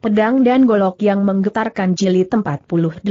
pedang dan golok yang menggetarkan jilid 48.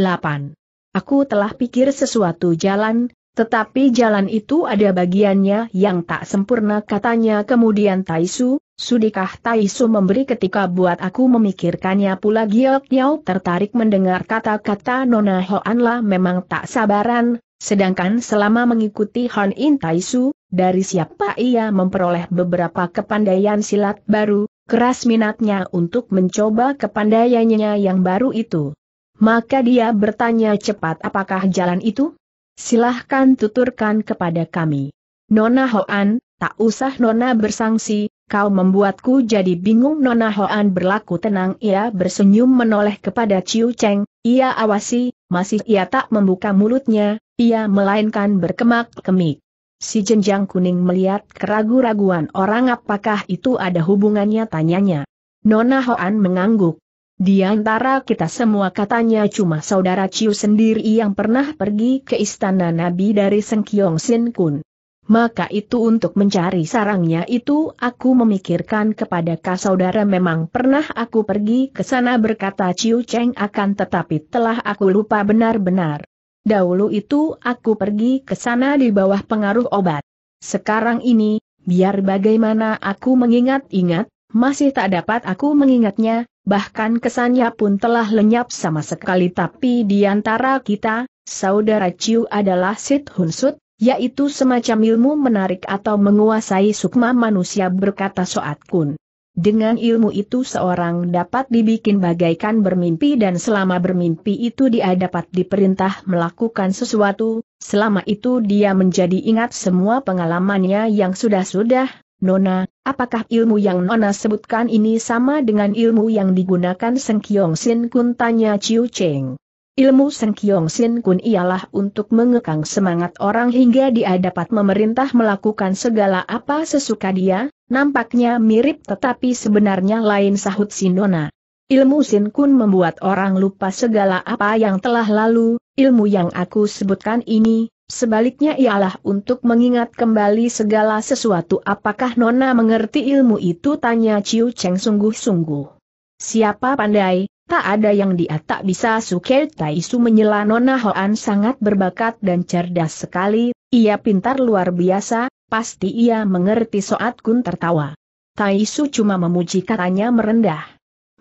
Aku telah pikir sesuatu jalan, tetapi jalan itu ada bagiannya yang tak sempurna katanya kemudian Taisu, sudikah Taisu memberi ketika buat aku memikirkannya pula Giok Yao tertarik mendengar kata-kata Nona Hoanla memang tak sabaran, sedangkan selama mengikuti Han In Taisu, dari siapa ia memperoleh beberapa kepandaian silat baru, keras minatnya untuk mencoba kepandaiannya yang baru itu. Maka dia bertanya cepat apakah jalan itu? Silahkan tuturkan kepada kami. Nona Hoan, tak usah Nona bersangsi, kau membuatku jadi bingung Nona Hoan berlaku tenang ia bersenyum menoleh kepada Ciu Cheng, ia awasi, masih ia tak membuka mulutnya, ia melainkan berkemak-kemik. Si jenjang kuning melihat keragu-raguan orang apakah itu ada hubungannya tanyanya. Nona Hoan mengangguk. Di antara kita semua katanya cuma saudara Ciu sendiri yang pernah pergi ke istana Nabi dari Sengkiong Sin Kun. Maka itu untuk mencari sarangnya itu aku memikirkan kepada kak saudara memang pernah aku pergi ke sana berkata Ciu Cheng akan tetapi telah aku lupa benar-benar. Dahulu itu aku pergi ke sana di bawah pengaruh obat. Sekarang ini, biar bagaimana aku mengingat-ingat, masih tak dapat aku mengingatnya, bahkan kesannya pun telah lenyap sama sekali tapi di antara kita, saudara Ciu adalah Sid Hunsut, yaitu semacam ilmu menarik atau menguasai sukma manusia berkata Soat Kun. Dengan ilmu itu seorang dapat dibikin bagaikan bermimpi dan selama bermimpi itu dia dapat diperintah melakukan sesuatu, selama itu dia menjadi ingat semua pengalamannya yang sudah-sudah, Nona, apakah ilmu yang Nona sebutkan ini sama dengan ilmu yang digunakan Seng Kiong Sin Kun tanya Chiu Cheng? Ilmu Seng Kiong Sin Kun ialah untuk mengekang semangat orang hingga dia dapat memerintah melakukan segala apa sesuka dia, nampaknya mirip tetapi sebenarnya lain sahut Sinona. Ilmu Sin Kun membuat orang lupa segala apa yang telah lalu, ilmu yang aku sebutkan ini, sebaliknya ialah untuk mengingat kembali segala sesuatu apakah Nona mengerti ilmu itu tanya Ciu Cheng sungguh-sungguh. Siapa pandai, Tak ada yang dia tak bisa Suker Taisu menyela Nona Hoan sangat berbakat dan cerdas sekali, ia pintar luar biasa, pasti ia mengerti Soat Kun tertawa. Taisu cuma memuji katanya merendah.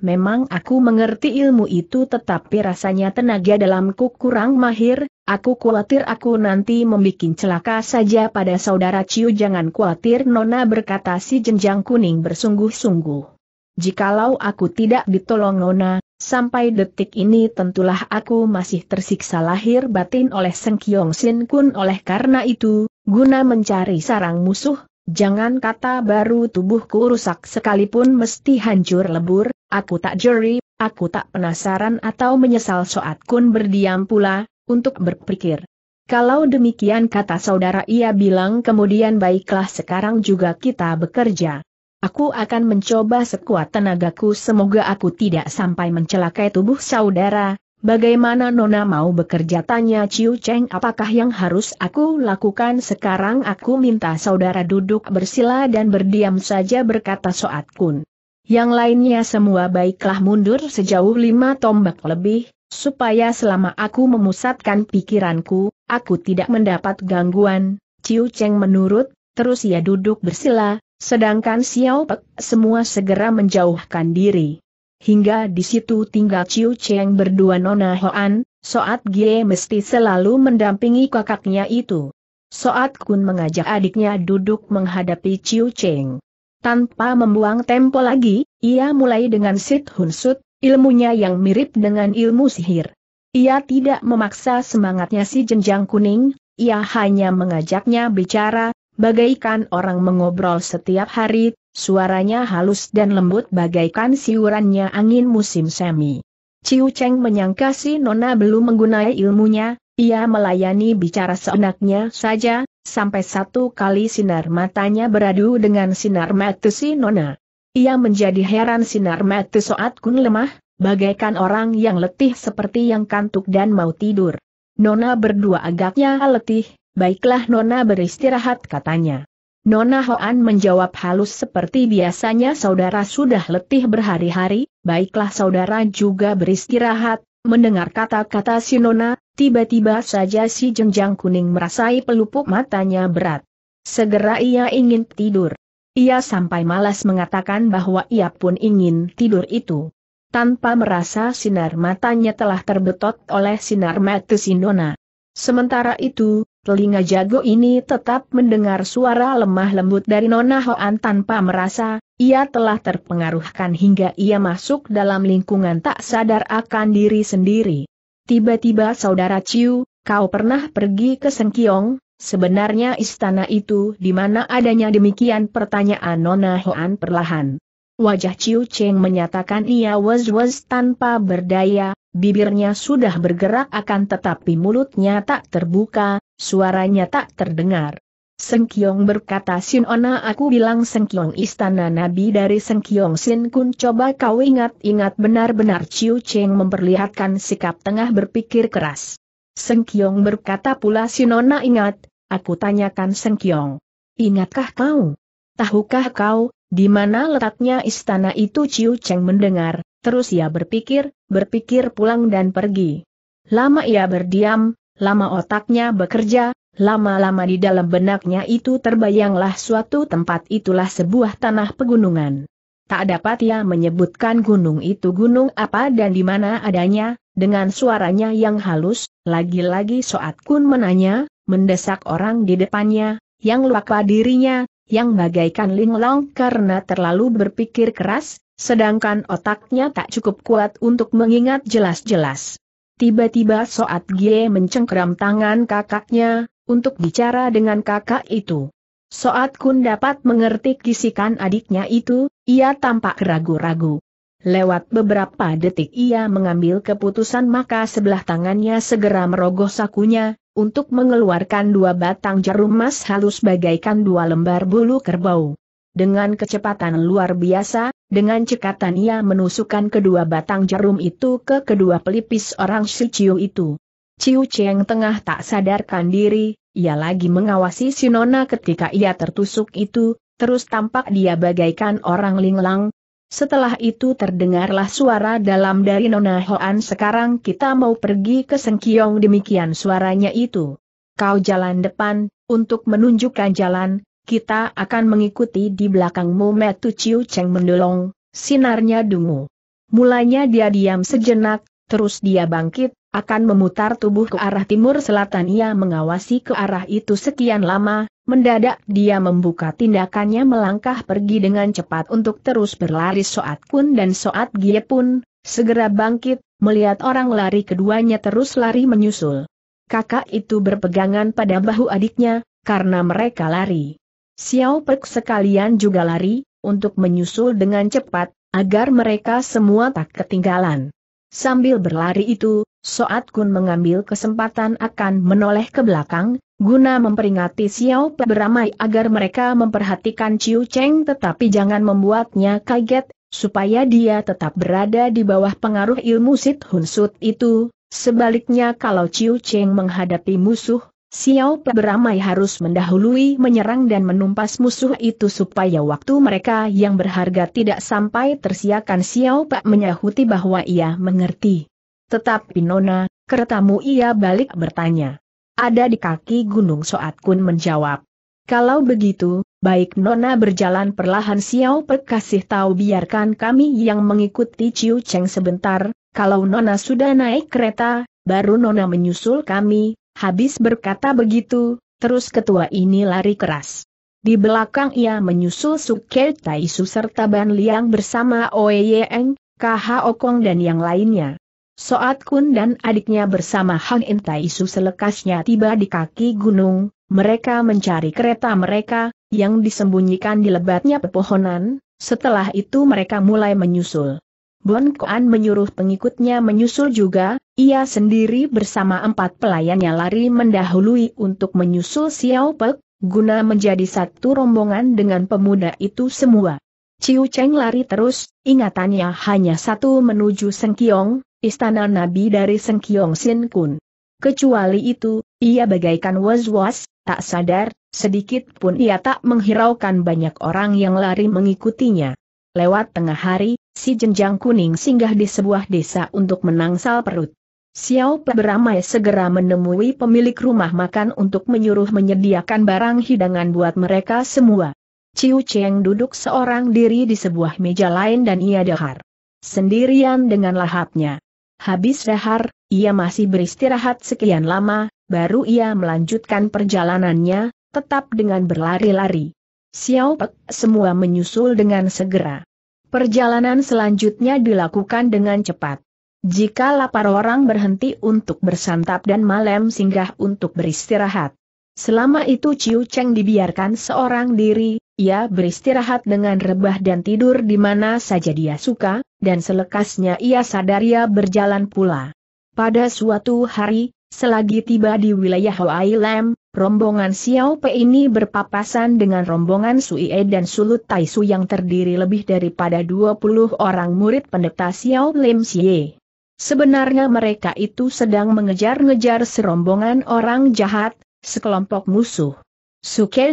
Memang aku mengerti ilmu itu tetapi rasanya tenaga dalamku kurang mahir, aku khawatir aku nanti membuat celaka saja pada saudara Ciu jangan khawatir Nona berkata si jenjang kuning bersungguh-sungguh. Jikalau aku tidak ditolong Nona, Sampai detik ini tentulah aku masih tersiksa lahir batin oleh Seng Kiong Sin Kun oleh karena itu, guna mencari sarang musuh, jangan kata baru tubuhku rusak sekalipun mesti hancur lebur, aku tak jeri, aku tak penasaran atau menyesal Soat Kun berdiam pula, untuk berpikir. Kalau demikian kata saudara ia bilang kemudian baiklah sekarang juga kita bekerja. Aku akan mencoba sekuat tenagaku semoga aku tidak sampai mencelakai tubuh saudara. Bagaimana Nona mau bekerja tanya Ciu Cheng apakah yang harus aku lakukan sekarang aku minta saudara duduk bersila dan berdiam saja berkata Soat Kun. Yang lainnya semua baiklah mundur sejauh lima tombak lebih, supaya selama aku memusatkan pikiranku, aku tidak mendapat gangguan. Ciu Cheng menurut, terus ia duduk bersila, Sedangkan Xiao Pek semua segera menjauhkan diri. Hingga di situ tinggal Ciu Cheng berdua Nona Hoan, Soat Gie mesti selalu mendampingi kakaknya itu. Soat Kun mengajak adiknya duduk menghadapi Ciu Cheng. Tanpa membuang tempo lagi, ia mulai dengan Sit Hun Sut, ilmunya yang mirip dengan ilmu sihir. Ia tidak memaksa semangatnya si jenjang kuning, ia hanya mengajaknya bicara, Bagaikan orang mengobrol setiap hari, suaranya halus dan lembut bagaikan siurannya angin musim semi. Ciu Cheng menyangka si Nona belum menggunai ilmunya, ia melayani bicara seenaknya saja, sampai satu kali sinar matanya beradu dengan sinar mata si Nona. Ia menjadi heran sinar mata saat Kun lemah, bagaikan orang yang letih seperti yang kantuk dan mau tidur. Nona berdua agaknya letih, Baiklah Nona beristirahat katanya. Nona Hoan menjawab halus seperti biasanya saudara sudah letih berhari-hari, baiklah saudara juga beristirahat, mendengar kata-kata si Nona, tiba-tiba saja si jenjang kuning merasai pelupuk matanya berat. Segera ia ingin tidur. Ia sampai malas mengatakan bahwa ia pun ingin tidur itu. Tanpa merasa sinar matanya telah terbetot oleh sinar mata si Nona. Sementara itu, telinga jago ini tetap mendengar suara lemah lembut dari Nona Hoan tanpa merasa, ia telah terpengaruhkan hingga ia masuk dalam lingkungan tak sadar akan diri sendiri. Tiba-tiba saudara Ciu, kau pernah pergi ke Sengkiong, sebenarnya istana itu di mana adanya demikian pertanyaan Nona Hoan perlahan. Wajah Ciu Cheng menyatakan ia was-was tanpa berdaya, bibirnya sudah bergerak akan tetapi mulutnya tak terbuka, suaranya tak terdengar. Kiong berkata Sin Ona aku bilang Kiong istana nabi dari Kiong Sin Kun coba kau ingat-ingat benar-benar Ciu Cheng memperlihatkan sikap tengah berpikir keras. Kiong berkata pula Ona ingat, aku tanyakan Kiong. Ingatkah kau? Tahukah kau, di mana letaknya istana itu Ciu Cheng mendengar, terus ia berpikir, berpikir pulang dan pergi. Lama ia berdiam, lama otaknya bekerja, lama-lama di dalam benaknya itu terbayanglah suatu tempat itulah sebuah tanah pegunungan. Tak dapat ia menyebutkan gunung itu gunung apa dan di mana adanya, dengan suaranya yang halus, lagi-lagi Soat Kun menanya, mendesak orang di depannya, yang lupa dirinya, yang bagaikan linglong karena terlalu berpikir keras, sedangkan otaknya tak cukup kuat untuk mengingat jelas-jelas. Tiba-tiba Soat Gie mencengkeram tangan kakaknya, untuk bicara dengan kakak itu. Soat Kun dapat mengerti kisikan adiknya itu, ia tampak ragu-ragu. Lewat beberapa detik ia mengambil keputusan maka sebelah tangannya segera merogoh sakunya, untuk mengeluarkan dua batang jarum emas halus bagaikan dua lembar bulu kerbau. Dengan kecepatan luar biasa, dengan cekatan ia menusukkan kedua batang jarum itu ke kedua pelipis orang si Ciu itu. Ciu Cheng tengah tak sadarkan diri, ia lagi mengawasi Sinona ketika ia tertusuk itu, terus tampak dia bagaikan orang linglang, setelah itu terdengarlah suara dalam dari Nona Hoan sekarang kita mau pergi ke Sengkiong demikian suaranya itu. Kau jalan depan, untuk menunjukkan jalan, kita akan mengikuti di belakangmu Metu Ciu Cheng mendolong, sinarnya dungu. Mulanya dia diam sejenak, terus dia bangkit, akan memutar tubuh ke arah timur selatan ia mengawasi ke arah itu sekian lama, mendadak dia membuka tindakannya melangkah pergi dengan cepat untuk terus berlari Soat Kun dan Soat Gie pun, segera bangkit, melihat orang lari keduanya terus lari menyusul. Kakak itu berpegangan pada bahu adiknya, karena mereka lari. Xiao Pek sekalian juga lari, untuk menyusul dengan cepat, agar mereka semua tak ketinggalan. Sambil berlari itu, Soat Gun mengambil kesempatan akan menoleh ke belakang, guna memperingati Xiao Pe beramai agar mereka memperhatikan Ciu Cheng tetapi jangan membuatnya kaget, supaya dia tetap berada di bawah pengaruh ilmu Sit Hun Sut itu. Sebaliknya kalau Ciu Cheng menghadapi musuh, Xiao Pe beramai harus mendahului menyerang dan menumpas musuh itu supaya waktu mereka yang berharga tidak sampai tersiakan Xiao Pe menyahuti bahwa ia mengerti. Tetapi Nona, keretamu ia balik bertanya. Ada di kaki Gunung Soat Kun menjawab. Kalau begitu, baik Nona berjalan perlahan Xiao perkasih tahu biarkan kami yang mengikuti Ciu Cheng sebentar, kalau Nona sudah naik kereta, baru Nona menyusul kami, habis berkata begitu, terus ketua ini lari keras. Di belakang ia menyusul Suke Taisu serta Ban Liang bersama Oe Yeeng, KH Okong dan yang lainnya. Soat Kun dan adiknya bersama Hang In Taisu selekasnya tiba di kaki gunung, mereka mencari kereta mereka, yang disembunyikan di lebatnya pepohonan, setelah itu mereka mulai menyusul. Bon Kuan menyuruh pengikutnya menyusul juga, ia sendiri bersama empat pelayannya lari mendahului untuk menyusul Xiao Pek, guna menjadi satu rombongan dengan pemuda itu semua. Ciu Cheng lari terus, ingatannya hanya satu menuju Sengkiong, istana Nabi dari Sengkyong Sin Kun. Kecuali itu, ia bagaikan was-was, tak sadar, sedikit pun ia tak menghiraukan banyak orang yang lari mengikutinya. Lewat tengah hari, si jenjang kuning singgah di sebuah desa untuk menangsal perut. Xiao Pe beramai segera menemui pemilik rumah makan untuk menyuruh menyediakan barang hidangan buat mereka semua. Ciu Cheng duduk seorang diri di sebuah meja lain dan ia dahar. Sendirian dengan lahapnya. Habis rehar, ia masih beristirahat sekian lama, baru ia melanjutkan perjalanannya, tetap dengan berlari-lari. Xiao Pek semua menyusul dengan segera. Perjalanan selanjutnya dilakukan dengan cepat. Jika lapar orang berhenti untuk bersantap dan malam singgah untuk beristirahat. Selama itu Ciu Cheng dibiarkan seorang diri, ia beristirahat dengan rebah dan tidur di mana saja dia suka, dan selekasnya ia sadar ia berjalan pula. Pada suatu hari, selagi tiba di wilayah Hawaii Lam, rombongan Xiao Pe ini berpapasan dengan rombongan Sui E dan Sulut Taisu yang terdiri lebih daripada 20 orang murid pendeta Xiao Lim Xie. Sebenarnya mereka itu sedang mengejar-ngejar serombongan orang jahat, sekelompok musuh.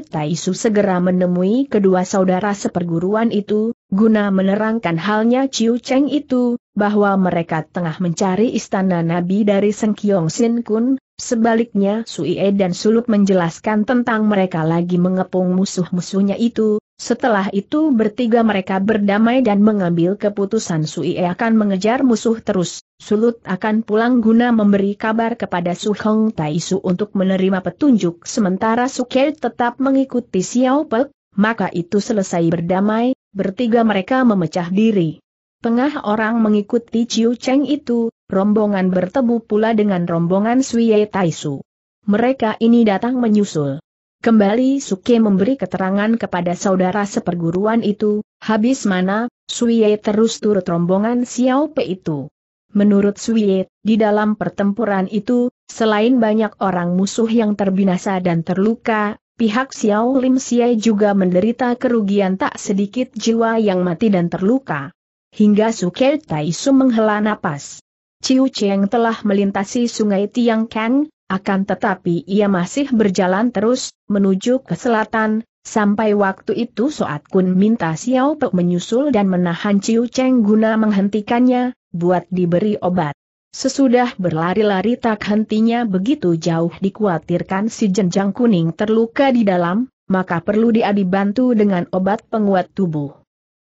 Taisu segera menemui kedua saudara seperguruan itu, guna menerangkan halnya Ciu Cheng itu, bahwa mereka tengah mencari istana Nabi dari Kiong Sin Kun, sebaliknya Sui E dan Sulut menjelaskan tentang mereka lagi mengepung musuh-musuhnya itu, setelah itu bertiga mereka berdamai dan mengambil keputusan Sui akan mengejar musuh terus, Sulut akan pulang guna memberi kabar kepada Su Hong Taisu untuk menerima petunjuk sementara Su Kei tetap mengikuti Xiao Pek, maka itu selesai berdamai, bertiga mereka memecah diri. Tengah orang mengikuti Chiu Cheng itu, rombongan bertemu pula dengan rombongan Sui e Taisu. Mereka ini datang menyusul. Kembali Suke memberi keterangan kepada saudara seperguruan itu, habis mana, Suye terus turut rombongan Xiao Pe itu. Menurut Suye, di dalam pertempuran itu, selain banyak orang musuh yang terbinasa dan terluka, pihak Xiao Lim Xie juga menderita kerugian tak sedikit jiwa yang mati dan terluka. Hingga Suke Taisu menghela napas. Ciu Cheng telah melintasi sungai Tiang Kang, akan tetapi ia masih berjalan terus, menuju ke selatan, sampai waktu itu Soat Kun minta Xiao Pe menyusul dan menahan Ciu Cheng guna menghentikannya, buat diberi obat. Sesudah berlari-lari tak hentinya begitu jauh dikhawatirkan si jenjang kuning terluka di dalam, maka perlu dia dibantu dengan obat penguat tubuh.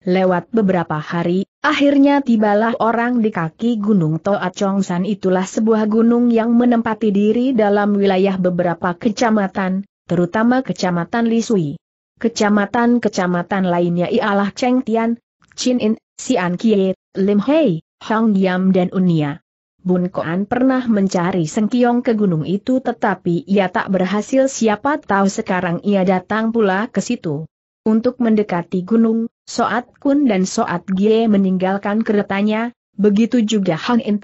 Lewat beberapa hari, Akhirnya tibalah orang di kaki Gunung Toa Chongsan itulah sebuah gunung yang menempati diri dalam wilayah beberapa kecamatan, terutama kecamatan Lisui. Kecamatan-kecamatan lainnya ialah Cheng Tian, Chin In, Sian Kie, Lim Hei, Hong Yam dan Unia. Bun Koan pernah mencari Sengkyong ke gunung itu tetapi ia tak berhasil siapa tahu sekarang ia datang pula ke situ. Untuk mendekati gunung, Soat Kun dan Soat Gie meninggalkan keretanya, begitu juga Hang In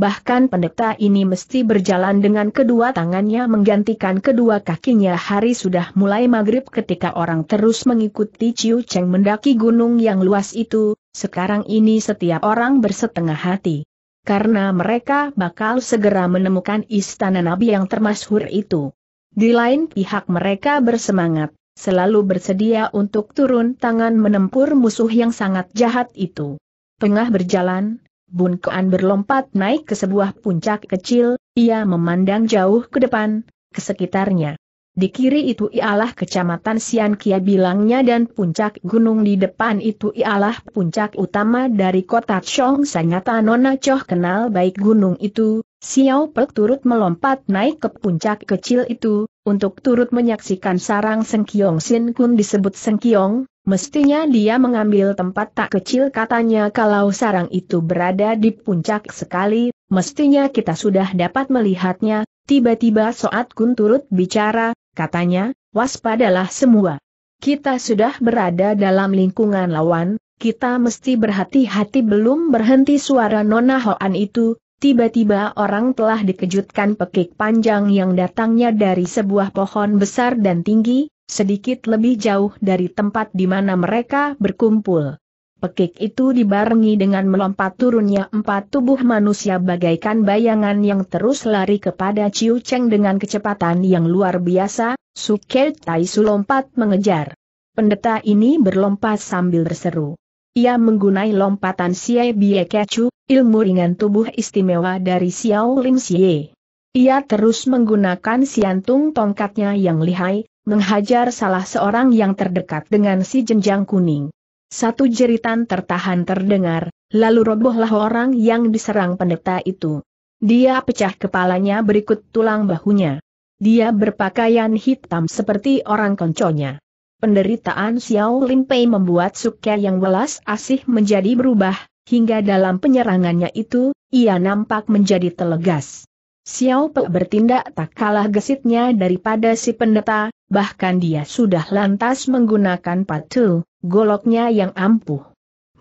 bahkan pendeta ini mesti berjalan dengan kedua tangannya menggantikan kedua kakinya hari sudah mulai maghrib ketika orang terus mengikuti Chiu Cheng mendaki gunung yang luas itu, sekarang ini setiap orang bersetengah hati. Karena mereka bakal segera menemukan istana Nabi yang termasyhur itu. Di lain pihak mereka bersemangat, selalu bersedia untuk turun tangan menempur musuh yang sangat jahat itu. Tengah berjalan, Bun Kuan berlompat naik ke sebuah puncak kecil, ia memandang jauh ke depan, ke sekitarnya. Di kiri itu ialah kecamatan Sian Kia bilangnya dan puncak gunung di depan itu ialah puncak utama dari kota Chong Sanyata Nona Choh kenal baik gunung itu, Xiao Pek turut melompat naik ke puncak kecil itu, untuk turut menyaksikan sarang Sengkiong Sin Kun disebut Sengkiong, mestinya dia mengambil tempat tak kecil katanya kalau sarang itu berada di puncak sekali, mestinya kita sudah dapat melihatnya, tiba-tiba Soat Kun turut bicara, katanya, waspadalah semua. Kita sudah berada dalam lingkungan lawan, kita mesti berhati-hati belum berhenti suara Nona Hoan itu, Tiba-tiba orang telah dikejutkan pekik panjang yang datangnya dari sebuah pohon besar dan tinggi, sedikit lebih jauh dari tempat di mana mereka berkumpul. Pekik itu dibarengi dengan melompat turunnya empat tubuh manusia bagaikan bayangan yang terus lari kepada Ciu Cheng dengan kecepatan yang luar biasa, Suket Tai Su lompat mengejar. Pendeta ini berlompat sambil berseru. Ia menggunai lompatan Xie Bie Kecu, ilmu ringan tubuh istimewa dari Xiao Lim Xie. Ia terus menggunakan siantung tongkatnya yang lihai, menghajar salah seorang yang terdekat dengan si jenjang kuning. Satu jeritan tertahan terdengar, lalu robohlah orang yang diserang pendeta itu. Dia pecah kepalanya berikut tulang bahunya. Dia berpakaian hitam seperti orang konconya. Penderitaan Xiao Lim Pei membuat Suke yang welas asih menjadi berubah, hingga dalam penyerangannya itu, ia nampak menjadi telegas. Xiao Pe bertindak tak kalah gesitnya daripada si pendeta, bahkan dia sudah lantas menggunakan patu, goloknya yang ampuh.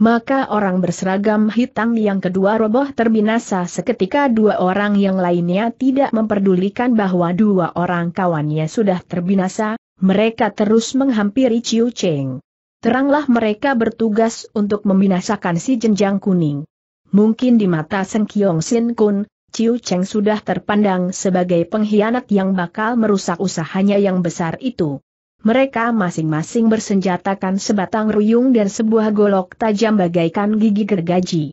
Maka orang berseragam hitam yang kedua roboh terbinasa seketika dua orang yang lainnya tidak memperdulikan bahwa dua orang kawannya sudah terbinasa, mereka terus menghampiri Ciu Cheng. Teranglah mereka bertugas untuk membinasakan si jenjang kuning. Mungkin di mata Seng Kiong Sin Kun, Ciu Cheng sudah terpandang sebagai pengkhianat yang bakal merusak usahanya yang besar itu. Mereka masing-masing bersenjatakan sebatang ruyung dan sebuah golok tajam bagaikan gigi gergaji.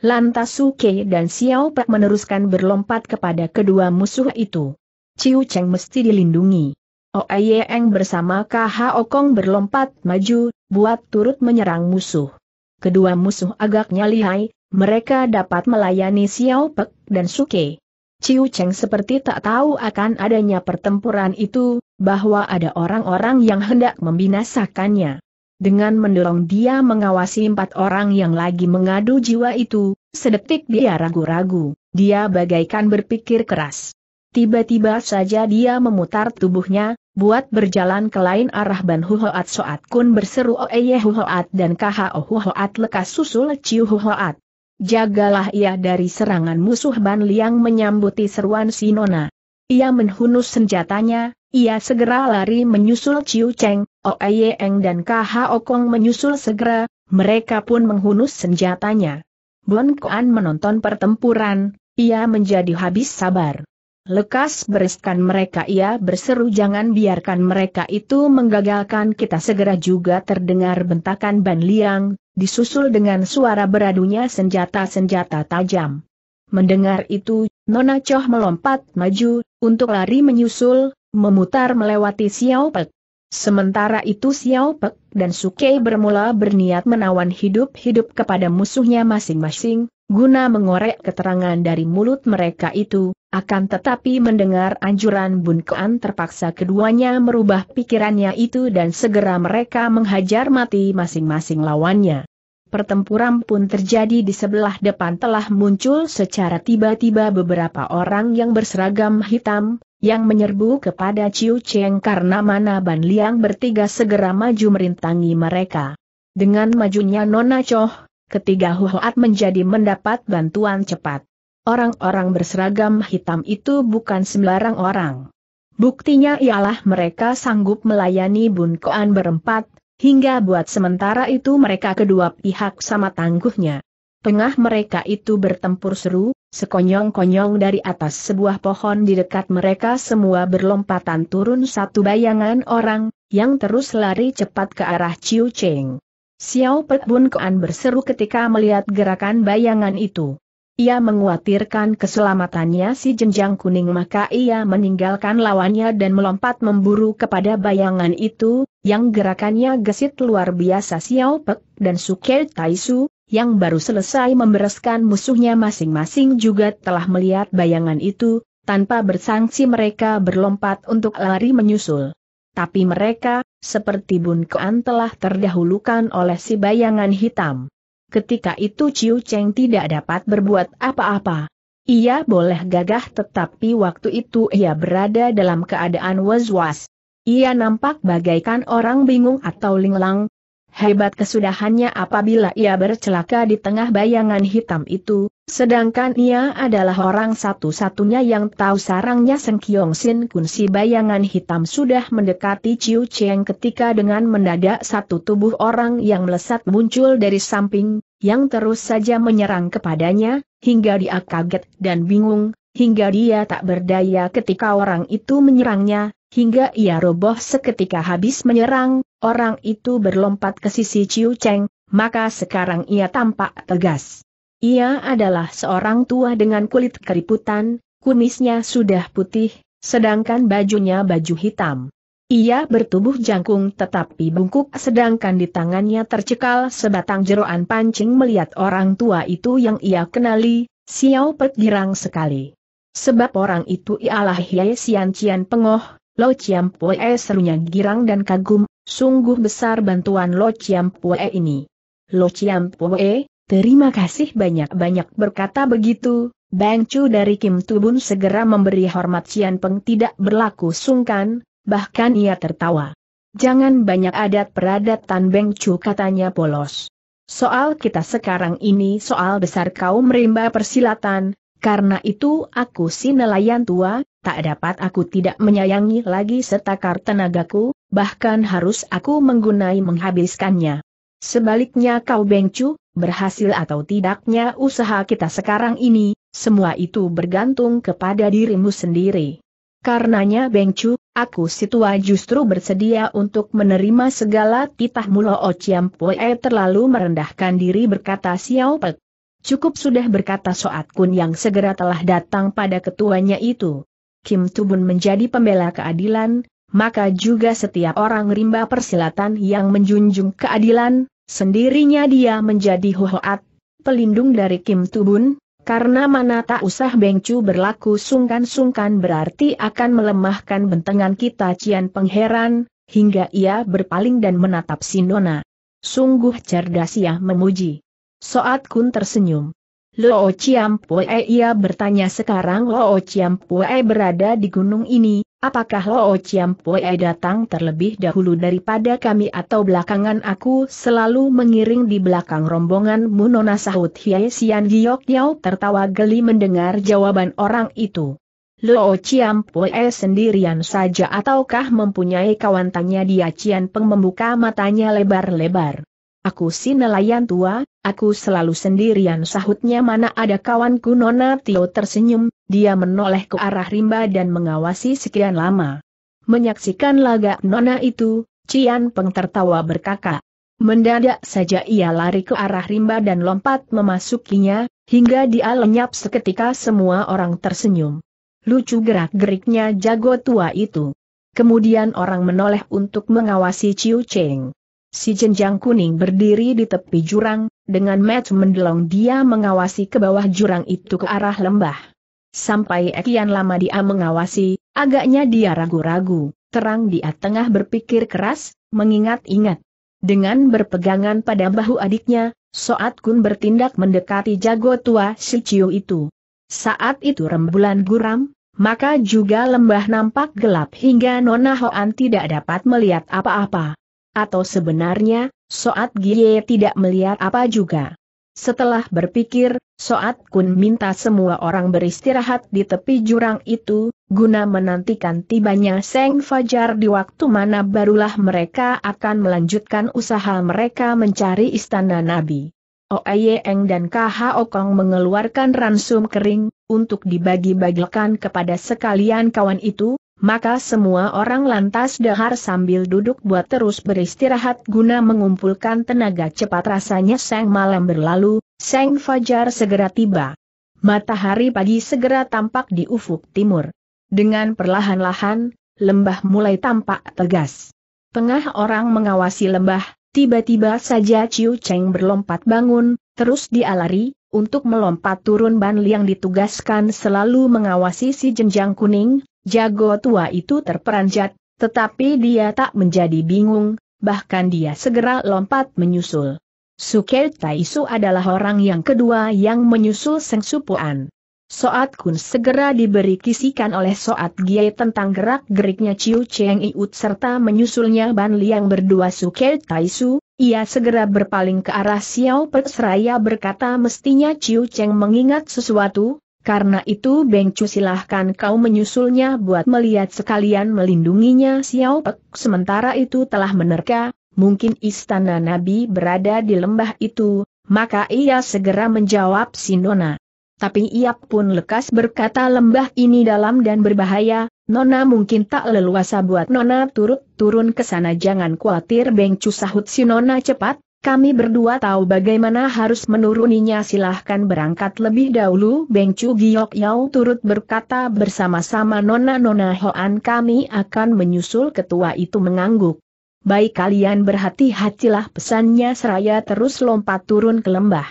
Lantas Su Kei dan Xiao Pak meneruskan berlompat kepada kedua musuh itu. Ciu Cheng mesti dilindungi. Oeyeng oh, bersama KH Okong berlompat maju, buat turut menyerang musuh. Kedua musuh agaknya lihai, mereka dapat melayani Xiao Pek dan Suke. Ciu Cheng seperti tak tahu akan adanya pertempuran itu, bahwa ada orang-orang yang hendak membinasakannya. Dengan mendorong dia mengawasi empat orang yang lagi mengadu jiwa itu, sedetik dia ragu-ragu, dia bagaikan berpikir keras. Tiba-tiba saja dia memutar tubuhnya, buat berjalan ke lain arah Ban Huhoat Soat Kun berseru Oeye oh, Huhoat dan Oh Huhoat lekas susul Ciu Huhoat. Jagalah ia dari serangan musuh Ban Liang menyambuti seruan Sinona. Ia menghunus senjatanya, ia segera lari menyusul Ciu Cheng, Oeye Eng dan Khao Kong menyusul segera, mereka pun menghunus senjatanya. Bon Kuan menonton pertempuran, ia menjadi habis sabar. Lekas bereskan mereka ia berseru jangan biarkan mereka itu menggagalkan kita segera juga terdengar bentakan Ban Liang, disusul dengan suara beradunya senjata-senjata tajam. Mendengar itu, Nona Choh melompat maju, untuk lari menyusul, memutar melewati Xiao Pek. Sementara itu Xiao Pek dan Sukei bermula berniat menawan hidup-hidup kepada musuhnya masing-masing, guna mengorek keterangan dari mulut mereka itu, akan tetapi mendengar anjuran Bun Kean terpaksa keduanya merubah pikirannya itu dan segera mereka menghajar mati masing-masing lawannya. Pertempuran pun terjadi di sebelah depan telah muncul secara tiba-tiba beberapa orang yang berseragam hitam, yang menyerbu kepada Ciu Cheng karena mana Ban Liang bertiga segera maju merintangi mereka. Dengan majunya Nona Choh, ketiga Huat menjadi mendapat bantuan cepat. Orang-orang berseragam hitam itu bukan sembarang orang. Buktinya ialah mereka sanggup melayani Koan berempat, hingga buat sementara itu mereka kedua pihak sama tangguhnya. Tengah mereka itu bertempur seru, sekonyong-konyong dari atas sebuah pohon di dekat mereka semua berlompatan turun satu bayangan orang, yang terus lari cepat ke arah Chiu Cheng. Xiao Pek Bun Koan berseru ketika melihat gerakan bayangan itu ia menguatirkan keselamatannya si jenjang kuning maka ia meninggalkan lawannya dan melompat memburu kepada bayangan itu, yang gerakannya gesit luar biasa Xiao Pek dan Suke Taisu, yang baru selesai membereskan musuhnya masing-masing juga telah melihat bayangan itu, tanpa bersangsi mereka berlompat untuk lari menyusul. Tapi mereka, seperti Bun telah terdahulukan oleh si bayangan hitam. Ketika itu Ciu Cheng tidak dapat berbuat apa-apa. Ia boleh gagah tetapi waktu itu ia berada dalam keadaan was-was. Ia nampak bagaikan orang bingung atau linglang. Hebat kesudahannya apabila ia bercelaka di tengah bayangan hitam itu, Sedangkan ia adalah orang satu-satunya yang tahu sarangnya Seng Kiong Sin Kun si bayangan hitam sudah mendekati Chiu Cheng ketika dengan mendadak satu tubuh orang yang melesat muncul dari samping, yang terus saja menyerang kepadanya, hingga dia kaget dan bingung, hingga dia tak berdaya ketika orang itu menyerangnya, hingga ia roboh seketika habis menyerang, orang itu berlompat ke sisi Chiu Cheng, maka sekarang ia tampak tegas. Ia adalah seorang tua dengan kulit keriputan, kumisnya sudah putih, sedangkan bajunya baju hitam. Ia bertubuh jangkung tetapi bungkuk sedangkan di tangannya tercekal sebatang jeroan pancing melihat orang tua itu yang ia kenali, Xiao Pet girang sekali. Sebab orang itu ialah Hye Sian Cian Pengoh, Lo Chiam Pue serunya girang dan kagum, sungguh besar bantuan Lo Chiam Pue ini. Lo Chiam Pue, Terima kasih banyak-banyak berkata begitu, Bang Chu dari Kim Tubun segera memberi hormat Cian Peng tidak berlaku sungkan, bahkan ia tertawa. Jangan banyak adat peradatan Bang Chu katanya polos. Soal kita sekarang ini soal besar kaum rimba persilatan, karena itu aku si nelayan tua, tak dapat aku tidak menyayangi lagi setakar tenagaku, bahkan harus aku menggunai menghabiskannya. Sebaliknya kau Bengcu, berhasil atau tidaknya usaha kita sekarang ini, semua itu bergantung kepada dirimu sendiri. Karenanya Bengcu, aku situa justru bersedia untuk menerima segala titah mulo Ociam Poe terlalu merendahkan diri berkata Xiao Pek. Cukup sudah berkata Soat Kun yang segera telah datang pada ketuanya itu. Kim Tubun menjadi pembela keadilan, maka juga setiap orang rimba persilatan yang menjunjung keadilan, sendirinya dia menjadi hohoat, pelindung dari Kim Tubun, karena mana tak usah Bengcu berlaku sungkan-sungkan berarti akan melemahkan bentengan kita Cian Pengheran, hingga ia berpaling dan menatap Sindona. Sungguh cerdas ia memuji. Soat Kun tersenyum. Loo Chiam Pue ia bertanya sekarang Loo Chiam Pue berada di gunung ini, Apakah Lo Pue datang terlebih dahulu daripada kami atau belakangan aku selalu mengiring di belakang rombongan Munona sahut Hiai Sian Giok Yao tertawa geli mendengar jawaban orang itu. Lo Pue sendirian saja ataukah mempunyai kawan tanya dia Cian Peng membuka matanya lebar-lebar. Aku si nelayan tua, aku selalu sendirian sahutnya mana ada kawanku Nona Tio tersenyum, dia menoleh ke arah rimba dan mengawasi sekian lama. Menyaksikan laga Nona itu, Cian Peng tertawa berkakak. Mendadak saja ia lari ke arah rimba dan lompat memasukinya, hingga dia lenyap seketika semua orang tersenyum. Lucu gerak-geriknya jago tua itu. Kemudian orang menoleh untuk mengawasi Ciu Cheng. Si jenjang kuning berdiri di tepi jurang, dengan match mendelong dia mengawasi ke bawah jurang itu ke arah lembah. Sampai ekian lama dia mengawasi, agaknya dia ragu-ragu, terang dia tengah berpikir keras, mengingat-ingat. Dengan berpegangan pada bahu adiknya, Soat Kun bertindak mendekati jago tua si Chiu itu. Saat itu rembulan guram, maka juga lembah nampak gelap hingga Nona Hoan tidak dapat melihat apa-apa. Atau sebenarnya, Soat Gie tidak melihat apa juga. Setelah berpikir, Soat Kun minta semua orang beristirahat di tepi jurang itu, guna menantikan tibanya Seng Fajar di waktu mana barulah mereka akan melanjutkan usaha mereka mencari istana Nabi. Oeyeng dan KH Okong mengeluarkan ransum kering, untuk dibagi-bagikan kepada sekalian kawan itu, maka semua orang lantas dahar sambil duduk buat terus beristirahat guna mengumpulkan tenaga cepat rasanya sang malam berlalu, sang fajar segera tiba. Matahari pagi segera tampak di ufuk timur. Dengan perlahan-lahan, lembah mulai tampak tegas. Tengah orang mengawasi lembah, tiba-tiba saja Ciu Cheng berlompat bangun, terus dialari, untuk melompat turun ban yang ditugaskan selalu mengawasi si jenjang kuning, jago tua itu terperanjat, tetapi dia tak menjadi bingung, bahkan dia segera lompat menyusul. Suket Taisu adalah orang yang kedua yang menyusul Seng Supuan. Soat Kun segera diberi kisikan oleh Soat Gie tentang gerak-geriknya Ciu Cheng Iut serta menyusulnya Ban Liang berdua Suket Taisu, ia segera berpaling ke arah Xiao Pek berkata mestinya Ciu Cheng mengingat sesuatu, karena itu Beng silahkan kau menyusulnya buat melihat sekalian melindunginya Xiao Pek. Sementara itu telah menerka, mungkin istana Nabi berada di lembah itu, maka ia segera menjawab Sinona. Tapi ia pun lekas berkata lembah ini dalam dan berbahaya, Nona mungkin tak leluasa buat Nona turut turun ke sana jangan khawatir Bengcu sahut Sinona cepat, kami berdua tahu bagaimana harus menuruninya silahkan berangkat lebih dahulu Beng Chu Giok Yao turut berkata bersama-sama Nona-Nona Hoan kami akan menyusul ketua itu mengangguk. Baik kalian berhati-hatilah pesannya seraya terus lompat turun ke lembah.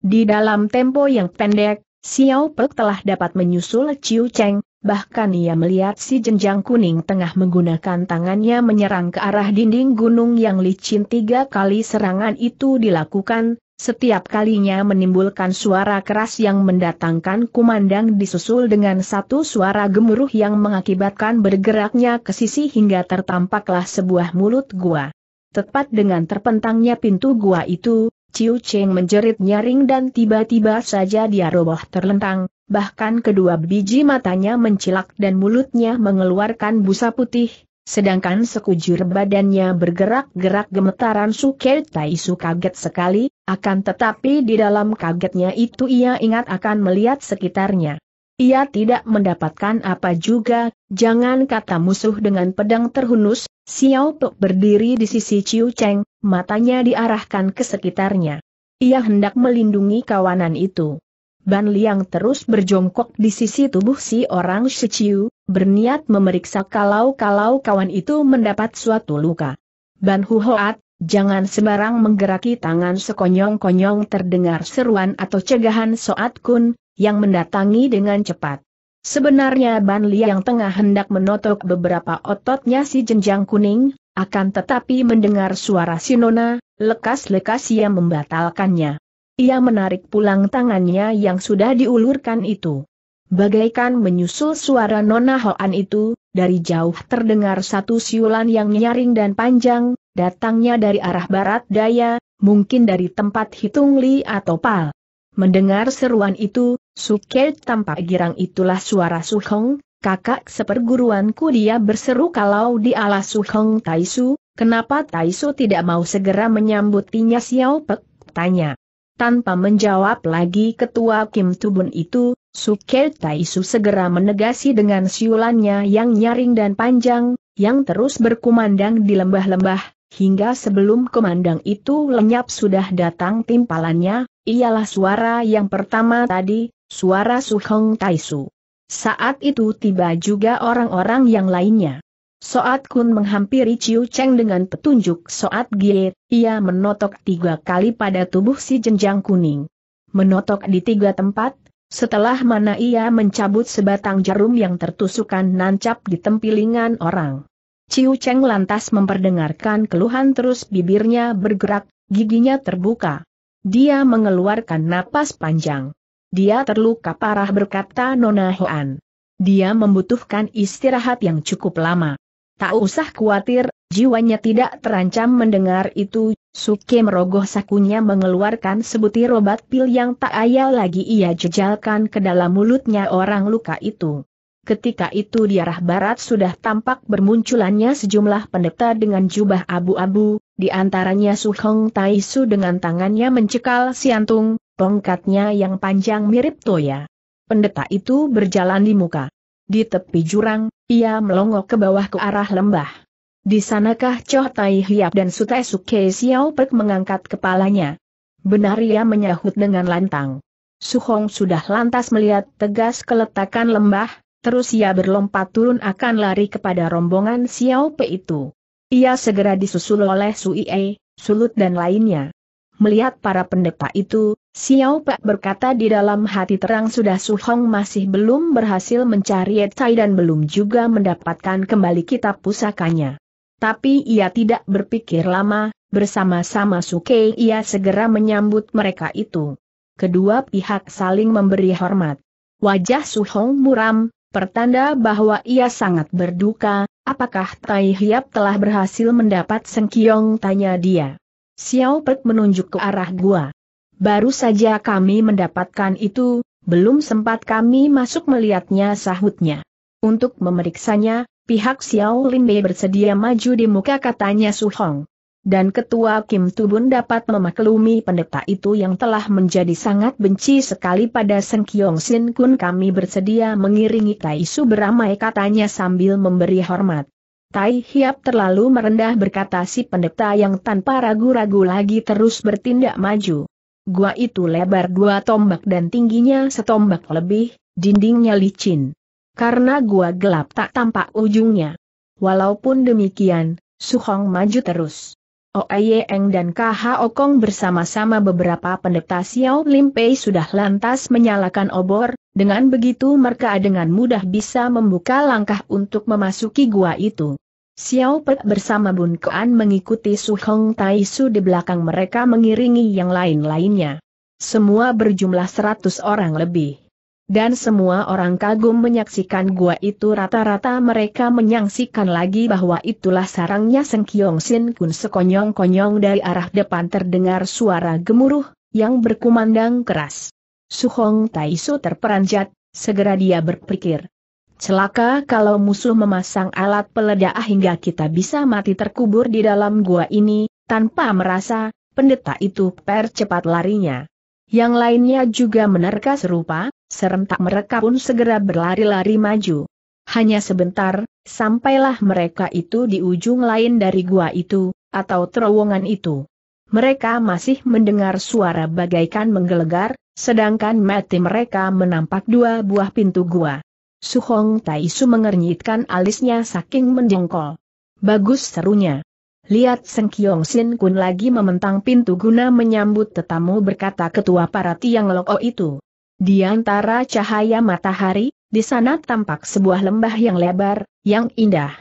Di dalam tempo yang pendek, Xiao Pek telah dapat menyusul Ciu Cheng, bahkan ia melihat si jenjang kuning tengah menggunakan tangannya menyerang ke arah dinding gunung yang licin tiga kali serangan itu dilakukan, setiap kalinya menimbulkan suara keras yang mendatangkan kumandang disusul dengan satu suara gemuruh yang mengakibatkan bergeraknya ke sisi hingga tertampaklah sebuah mulut gua. Tepat dengan terpentangnya pintu gua itu, Ciu Cheng menjerit nyaring dan tiba-tiba saja dia roboh terlentang, bahkan kedua biji matanya mencilak dan mulutnya mengeluarkan busa putih, sedangkan sekujur badannya bergerak-gerak gemetaran Suke Taisu kaget sekali, akan tetapi di dalam kagetnya itu ia ingat akan melihat sekitarnya. Ia tidak mendapatkan apa juga, jangan kata musuh dengan pedang terhunus, Xiao Pek berdiri di sisi Ciu Cheng, matanya diarahkan ke sekitarnya. Ia hendak melindungi kawanan itu. Ban Liang terus berjongkok di sisi tubuh si orang Shichiu, berniat memeriksa kalau-kalau kawan itu mendapat suatu luka. Ban Huhoat, jangan sembarang menggeraki tangan sekonyong-konyong terdengar seruan atau cegahan Soat Kun, yang mendatangi dengan cepat. Sebenarnya Ban Liang tengah hendak menotok beberapa ototnya si jenjang kuning, akan tetapi mendengar suara Sinona, lekas-lekas ia membatalkannya. Ia menarik pulang tangannya yang sudah diulurkan itu. Bagaikan menyusul suara Nona Hoan itu, dari jauh terdengar satu siulan yang nyaring dan panjang, datangnya dari arah barat daya, mungkin dari tempat hitung Li atau Pal. Mendengar seruan itu, sukelt tampak girang itulah suara Suhong, kakak seperguruanku dia berseru kalau di ala Suhong Taisu, kenapa Taisu tidak mau segera menyambutinya Xiao Pek, tanya. Tanpa menjawab lagi ketua Kim Tubun itu, Suker Taisu segera menegasi dengan siulannya yang nyaring dan panjang, yang terus berkumandang di lembah-lembah, hingga sebelum kumandang itu lenyap sudah datang timpalannya, ialah suara yang pertama tadi, suara Suhong Taisu. Saat itu tiba juga orang-orang yang lainnya. Soat Kun menghampiri Ciu Cheng dengan petunjuk Soat Gie, ia menotok tiga kali pada tubuh si jenjang kuning. Menotok di tiga tempat, setelah mana ia mencabut sebatang jarum yang tertusukan nancap di tempilingan orang. Ciu Cheng lantas memperdengarkan keluhan terus bibirnya bergerak, giginya terbuka. Dia mengeluarkan napas panjang. Dia terluka parah berkata Nona Hoan. Dia membutuhkan istirahat yang cukup lama. Tak usah khawatir, jiwanya tidak terancam mendengar itu, Suke merogoh sakunya mengeluarkan sebutir obat pil yang tak ayal lagi ia jejalkan ke dalam mulutnya orang luka itu. Ketika itu di arah barat sudah tampak bermunculannya sejumlah pendeta dengan jubah abu-abu, di antaranya Tai Su dengan tangannya mencekal siantung, tongkatnya yang panjang mirip toya. Pendeta itu berjalan di muka di tepi jurang, ia melongok ke bawah ke arah lembah. Di sanakah Choh Tai Hiap dan Sutai Suke Xiao Pek mengangkat kepalanya. Benar ia menyahut dengan lantang. Suhong sudah lantas melihat tegas keletakan lembah, terus ia berlompat turun akan lari kepada rombongan Xiao Pe itu. Ia segera disusul oleh Su E, Sulut dan lainnya. Melihat para pendeta itu, Xiao Pak berkata di dalam hati terang sudah Su Hong masih belum berhasil mencari Etai dan belum juga mendapatkan kembali kitab pusakanya. Tapi ia tidak berpikir lama, bersama-sama Su Kei ia segera menyambut mereka itu. Kedua pihak saling memberi hormat. Wajah Su Hong muram, pertanda bahwa ia sangat berduka, apakah Tai Hiap telah berhasil mendapat Seng Kiong? tanya dia. Xiao Pek menunjuk ke arah gua. Baru saja kami mendapatkan itu, belum sempat kami masuk melihatnya sahutnya. Untuk memeriksanya, pihak Xiao Lin Mei bersedia maju di muka katanya Su Hong. Dan ketua Kim Tubun dapat memaklumi pendeta itu yang telah menjadi sangat benci sekali pada Seng Kyong Sin Kun kami bersedia mengiringi Tai Su beramai katanya sambil memberi hormat. Tai Hiap terlalu merendah berkata si pendeta yang tanpa ragu-ragu lagi terus bertindak maju. Gua itu lebar dua tombak dan tingginya setombak lebih, dindingnya licin. Karena gua gelap tak tampak ujungnya. Walaupun demikian, Su Hong maju terus. Oeyeng oh, dan KH Okong bersama-sama beberapa pendeta Xiao Limpei sudah lantas menyalakan obor, dengan begitu mereka dengan mudah bisa membuka langkah untuk memasuki gua itu. Xiao Pe bersama Bun Kean mengikuti Su Hong Tai Su di belakang mereka mengiringi yang lain-lainnya. Semua berjumlah seratus orang lebih dan semua orang kagum menyaksikan gua itu rata-rata mereka menyaksikan lagi bahwa itulah sarangnya Seng Kiong Sin Kun sekonyong-konyong dari arah depan terdengar suara gemuruh, yang berkumandang keras. Su Hong Tai Taisu terperanjat, segera dia berpikir. Celaka kalau musuh memasang alat peledak hingga kita bisa mati terkubur di dalam gua ini, tanpa merasa, pendeta itu percepat larinya. Yang lainnya juga menerka serupa, serentak mereka pun segera berlari-lari maju. Hanya sebentar, sampailah mereka itu di ujung lain dari gua itu, atau terowongan itu. Mereka masih mendengar suara bagaikan menggelegar, sedangkan mati mereka menampak dua buah pintu gua. Suhong Taisu mengernyitkan alisnya saking menjengkol. Bagus serunya. Lihat Seng Kiong Sin Kun lagi mementang pintu guna menyambut tetamu berkata ketua para tiang loko itu. Di antara cahaya matahari, di sana tampak sebuah lembah yang lebar, yang indah.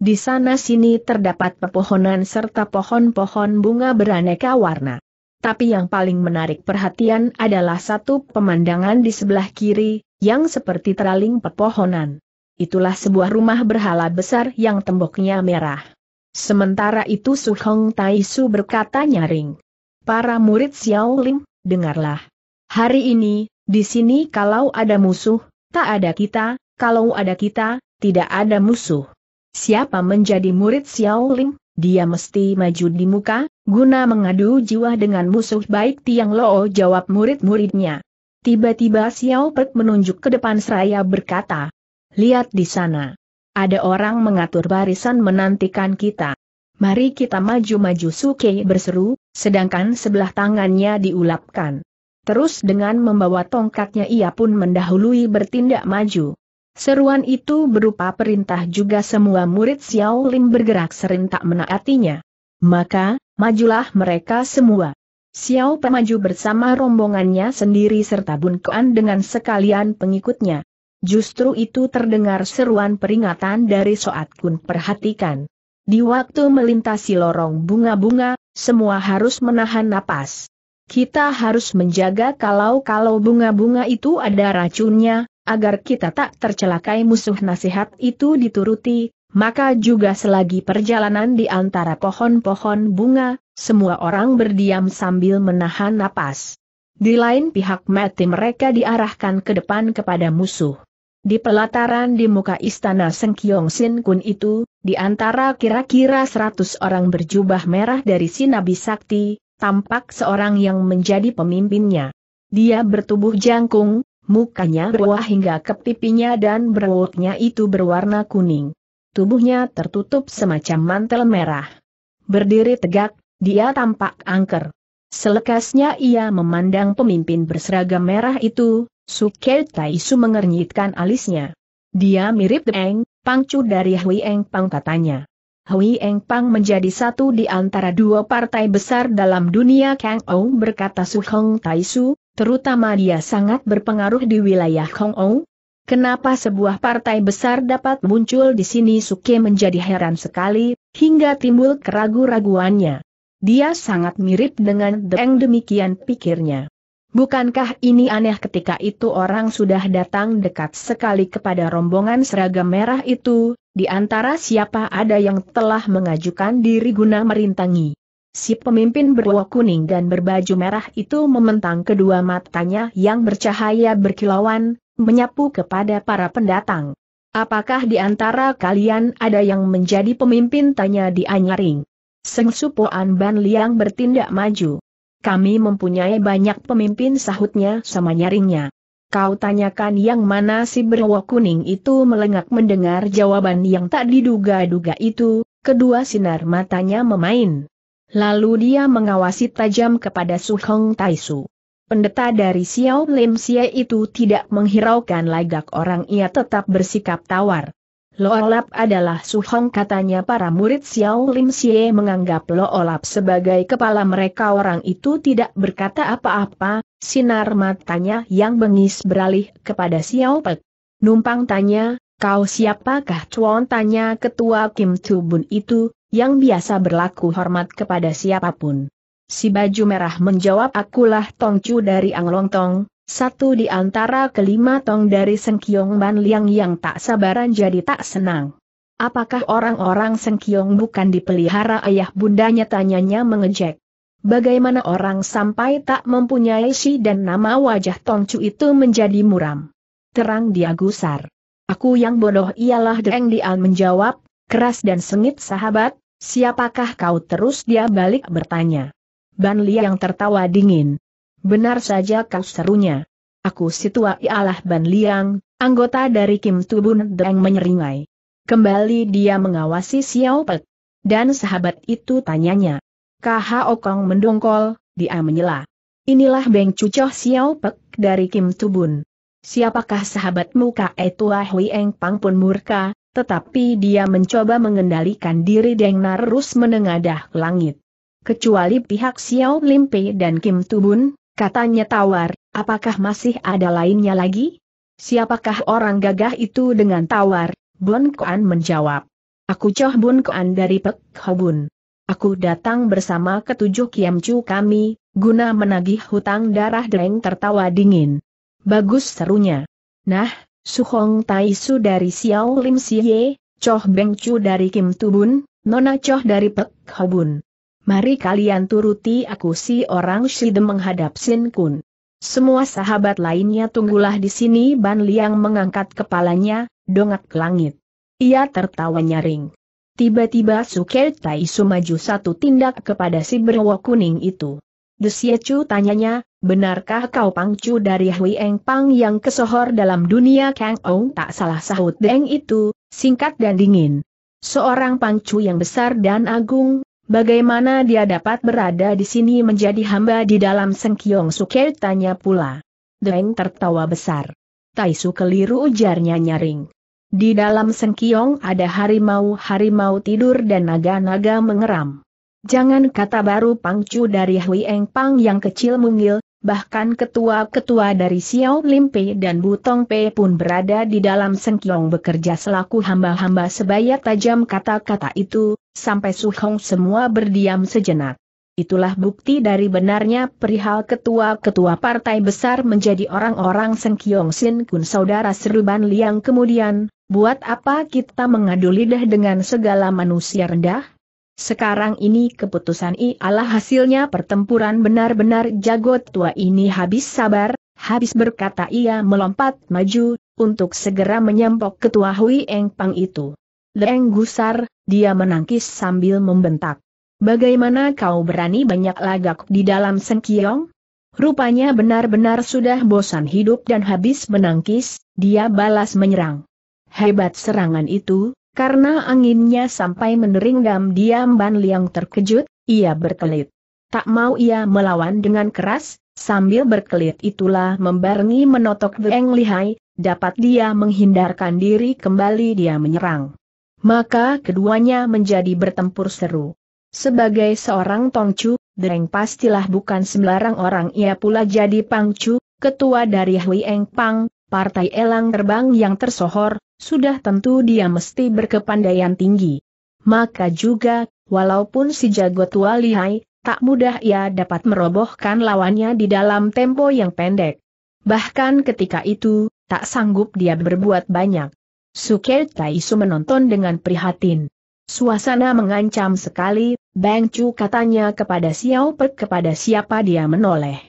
Di sana sini terdapat pepohonan serta pohon-pohon bunga beraneka warna. Tapi yang paling menarik perhatian adalah satu pemandangan di sebelah kiri, yang seperti teraling pepohonan. Itulah sebuah rumah berhala besar yang temboknya merah. Sementara itu Su Hong Tai Su berkata nyaring. Para murid Xiao Lim, dengarlah. Hari ini, di sini kalau ada musuh, tak ada kita, kalau ada kita, tidak ada musuh. Siapa menjadi murid Xiao Lim, dia mesti maju di muka, guna mengadu jiwa dengan musuh baik Tiang Loo jawab murid-muridnya. Tiba-tiba Xiao Pek menunjuk ke depan seraya berkata, Lihat di sana. Ada orang mengatur barisan menantikan kita. Mari kita maju-maju Suke berseru, sedangkan sebelah tangannya diulapkan. Terus dengan membawa tongkatnya ia pun mendahului bertindak maju. Seruan itu berupa perintah juga semua murid Xiao Lim bergerak serentak menaatinya. Maka, majulah mereka semua. Xiao Pemaju bersama rombongannya sendiri serta Bun Kuan dengan sekalian pengikutnya. Justru itu terdengar seruan peringatan dari Soat Kun perhatikan. Di waktu melintasi lorong bunga-bunga, semua harus menahan napas. Kita harus menjaga kalau-kalau bunga-bunga itu ada racunnya, agar kita tak tercelakai musuh nasihat itu dituruti, maka juga selagi perjalanan di antara pohon-pohon bunga, semua orang berdiam sambil menahan napas. Di lain pihak mati mereka diarahkan ke depan kepada musuh. Di pelataran di muka istana Sengkyong Sin Kun itu, di antara kira-kira seratus orang berjubah merah dari Sinabi Sakti, tampak seorang yang menjadi pemimpinnya. Dia bertubuh jangkung, mukanya berwah hingga ke pipinya dan berwoknya itu berwarna kuning. Tubuhnya tertutup semacam mantel merah. Berdiri tegak, dia tampak angker. Selekasnya ia memandang pemimpin berseragam merah itu, Su Tai Taisu mengernyitkan alisnya. Dia mirip Eng, pangcu dari Hui Eng Pang katanya. Hui Eng Pang menjadi satu di antara dua partai besar dalam dunia Kang Ou berkata Su Hong Taisu, terutama dia sangat berpengaruh di wilayah Hong Ou. Kenapa sebuah partai besar dapat muncul di sini Su Suke menjadi heran sekali, hingga timbul keragu-raguannya. Dia sangat mirip dengan Deng demikian pikirnya. Bukankah ini aneh ketika itu orang sudah datang dekat sekali kepada rombongan seragam merah itu, di antara siapa ada yang telah mengajukan diri guna merintangi. Si pemimpin berwak kuning dan berbaju merah itu mementang kedua matanya yang bercahaya berkilauan, menyapu kepada para pendatang. Apakah di antara kalian ada yang menjadi pemimpin tanya di Anyaring? Seng Supoan Ban Liang bertindak maju. Kami mempunyai banyak pemimpin sahutnya sama nyaringnya. Kau tanyakan yang mana si berwo kuning itu melengak mendengar jawaban yang tak diduga-duga itu, kedua sinar matanya memain. Lalu dia mengawasi tajam kepada Su Hong Taisu. Pendeta dari Xiao Lim Xie itu tidak menghiraukan lagak orang ia tetap bersikap tawar. Loolap adalah Suhong katanya para murid Xiao Lim Xie menganggap Loolap sebagai kepala mereka orang itu tidak berkata apa-apa, sinar matanya yang bengis beralih kepada Xiao Pek. Numpang tanya, kau siapakah Chuan tanya ketua Kim Chu Bun itu, yang biasa berlaku hormat kepada siapapun. Si baju merah menjawab akulah Tong Chu dari Anglong Tong, satu di antara kelima tong dari Sengkiong Ban Liang yang tak sabaran jadi tak senang. Apakah orang-orang Sengkiong bukan dipelihara ayah bundanya tanyanya mengejek. Bagaimana orang sampai tak mempunyai si dan nama wajah Tongcu itu menjadi muram. Terang dia gusar. Aku yang bodoh ialah Deng Dian menjawab, keras dan sengit sahabat, siapakah kau terus dia balik bertanya. Ban Liang tertawa dingin. Benar saja kau serunya. Aku tua ialah Ban Liang, anggota dari Kim Tubun Deng menyeringai. Kembali dia mengawasi Xiao Pek. Dan sahabat itu tanyanya. Kaha Kong mendongkol, dia menyela. Inilah Beng Cucoh Xiao Pek dari Kim Tubun. Siapakah sahabatmu Kae Tua Hui Eng Pang pun murka, tetapi dia mencoba mengendalikan diri Deng Narus menengadah ke langit. Kecuali pihak Xiao Limpe dan Kim Tubun, Katanya tawar, apakah masih ada lainnya lagi? Siapakah orang gagah itu dengan tawar? Bun Kuan menjawab. Aku Choh Bun Kuan dari Pek Hobun. Aku datang bersama ketujuh kiamcu kami, guna menagih hutang darah Deng tertawa dingin. Bagus serunya. Nah, Suhong Taisu dari Xiao Lim Siye, Choh Beng Chu dari Kim Tubun, Nona Choh dari Pek Hobun. Mari kalian turuti aku si orang Shide menghadap Sin Kun. Semua sahabat lainnya tunggulah di sini Ban Liang mengangkat kepalanya, dongak ke langit. Ia tertawa nyaring. Tiba-tiba Suker Taisu maju satu tindak kepada si berwo kuning itu. Desiecu tanyanya, benarkah kau pangcu dari Hui Eng Pang yang kesohor dalam dunia Kang Ong tak salah sahut Deng itu, singkat dan dingin. Seorang pangcu yang besar dan agung, Bagaimana dia dapat berada di sini menjadi hamba di dalam Sengkyong Suke tanya pula. Deng tertawa besar. Taisu keliru ujarnya nyaring. Di dalam Sengkyong ada harimau-harimau tidur dan naga-naga mengeram. Jangan kata baru pangcu dari Hui Eng Pang yang kecil mungil, bahkan ketua-ketua dari Xiao Lim Pei dan Butong Pe pun berada di dalam Sengkyong bekerja selaku hamba-hamba sebaya tajam kata-kata itu, sampai Su Hong semua berdiam sejenak. Itulah bukti dari benarnya perihal ketua-ketua partai besar menjadi orang-orang Seng Kiong Sin Kun saudara Serban Liang kemudian, buat apa kita mengadu lidah dengan segala manusia rendah? Sekarang ini keputusan I ialah hasilnya pertempuran benar-benar jago tua ini habis sabar, habis berkata ia melompat maju, untuk segera menyempok ketua Hui Eng Pang itu. Leng gusar, dia menangkis sambil membentak. Bagaimana kau berani banyak lagak di dalam sengkiong? Rupanya benar-benar sudah bosan hidup dan habis menangkis, dia balas menyerang. Hebat serangan itu, karena anginnya sampai meneringgam diam Ban Liang terkejut, ia berkelit. Tak mau ia melawan dengan keras, sambil berkelit itulah membarengi menotok Weng Lihai, dapat dia menghindarkan diri kembali dia menyerang. Maka keduanya menjadi bertempur seru. Sebagai seorang tongcu, Dereng pastilah bukan sembarang orang ia pula jadi pangcu, ketua dari Hui Eng Pang, partai elang terbang yang tersohor, sudah tentu dia mesti berkepandaian tinggi. Maka juga, walaupun si jago tua lihai, tak mudah ia dapat merobohkan lawannya di dalam tempo yang pendek. Bahkan ketika itu, tak sanggup dia berbuat banyak. Suke Taisu menonton dengan prihatin. Suasana mengancam sekali, Bang Chu katanya kepada Xiao Pek kepada siapa dia menoleh.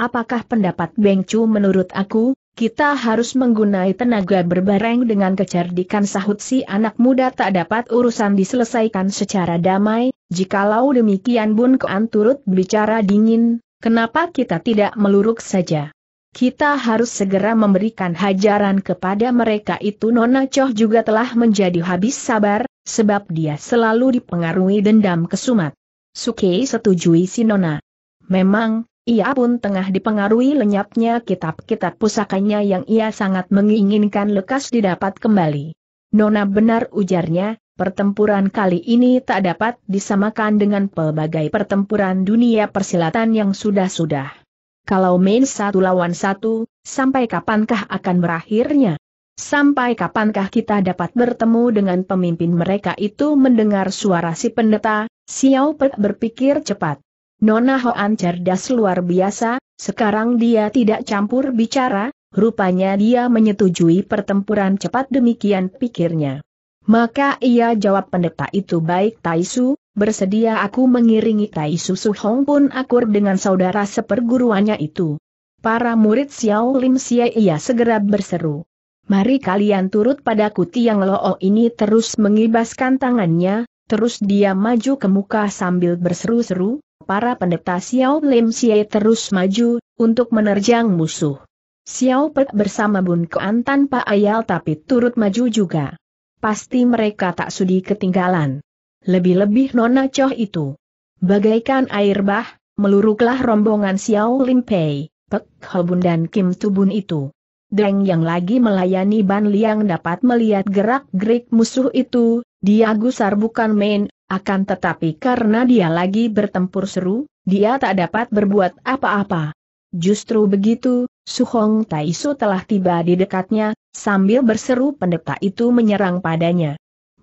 Apakah pendapat Bang Chu menurut aku, kita harus menggunai tenaga berbareng dengan kecerdikan sahut si anak muda tak dapat urusan diselesaikan secara damai, jikalau demikian Bun Kuan turut bicara dingin, kenapa kita tidak meluruk saja? Kita harus segera memberikan hajaran kepada mereka itu Nona Choh juga telah menjadi habis sabar, sebab dia selalu dipengaruhi dendam kesumat. Sukei setujui si Nona. Memang, ia pun tengah dipengaruhi lenyapnya kitab-kitab pusakanya yang ia sangat menginginkan lekas didapat kembali. Nona benar ujarnya, pertempuran kali ini tak dapat disamakan dengan pelbagai pertempuran dunia persilatan yang sudah-sudah. Kalau main satu lawan satu, sampai kapankah akan berakhirnya? Sampai kapankah kita dapat bertemu dengan pemimpin mereka itu mendengar suara si pendeta, Xiao Pei berpikir cepat. Nona Hoan cerdas luar biasa, sekarang dia tidak campur bicara, rupanya dia menyetujui pertempuran cepat demikian pikirnya. Maka ia jawab pendeta itu baik Taisu, bersedia aku mengiringi Tai Susu Hong pun akur dengan saudara seperguruannya itu. Para murid Xiao Lim Xie ia segera berseru. Mari kalian turut pada kuti yang Loo oh ini terus mengibaskan tangannya, terus dia maju ke muka sambil berseru-seru, para pendeta Xiao Lim Xie terus maju, untuk menerjang musuh. Xiao Pek bersama Bun Kuan tanpa ayal tapi turut maju juga. Pasti mereka tak sudi ketinggalan. Lebih-lebih Nona Choh itu. Bagaikan air bah, meluruklah rombongan Xiao Lim Pei, Pek bun dan Kim Tubun itu. Deng yang lagi melayani Ban Liang dapat melihat gerak-gerik musuh itu, dia gusar bukan main, akan tetapi karena dia lagi bertempur seru, dia tak dapat berbuat apa-apa. Justru begitu, Suhong Taisu telah tiba di dekatnya, sambil berseru pendeta itu menyerang padanya.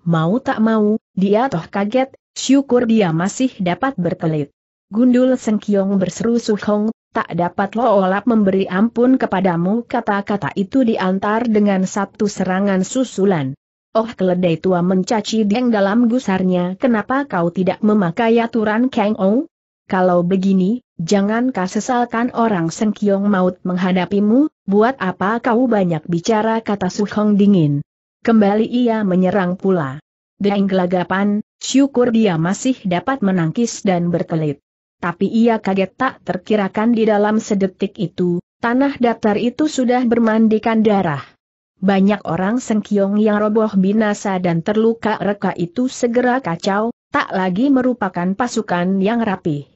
Mau tak mau, dia toh kaget, syukur dia masih dapat berkelit. Gundul Sengkiong berseru Suhong, tak dapat lo olap memberi ampun kepadamu kata-kata itu diantar dengan satu serangan susulan. Oh keledai tua mencaci dieng dalam gusarnya kenapa kau tidak memakai aturan Kang Ong? Kalau begini, jangankah sesalkan orang Sengkiong maut menghadapimu, buat apa kau banyak bicara kata Suhong dingin. Kembali ia menyerang pula. Dengan gelagapan, syukur dia masih dapat menangkis dan berkelit. Tapi ia kaget tak terkirakan di dalam sedetik itu, tanah datar itu sudah bermandikan darah. Banyak orang sengkiong yang roboh binasa dan terluka reka itu segera kacau, tak lagi merupakan pasukan yang rapi.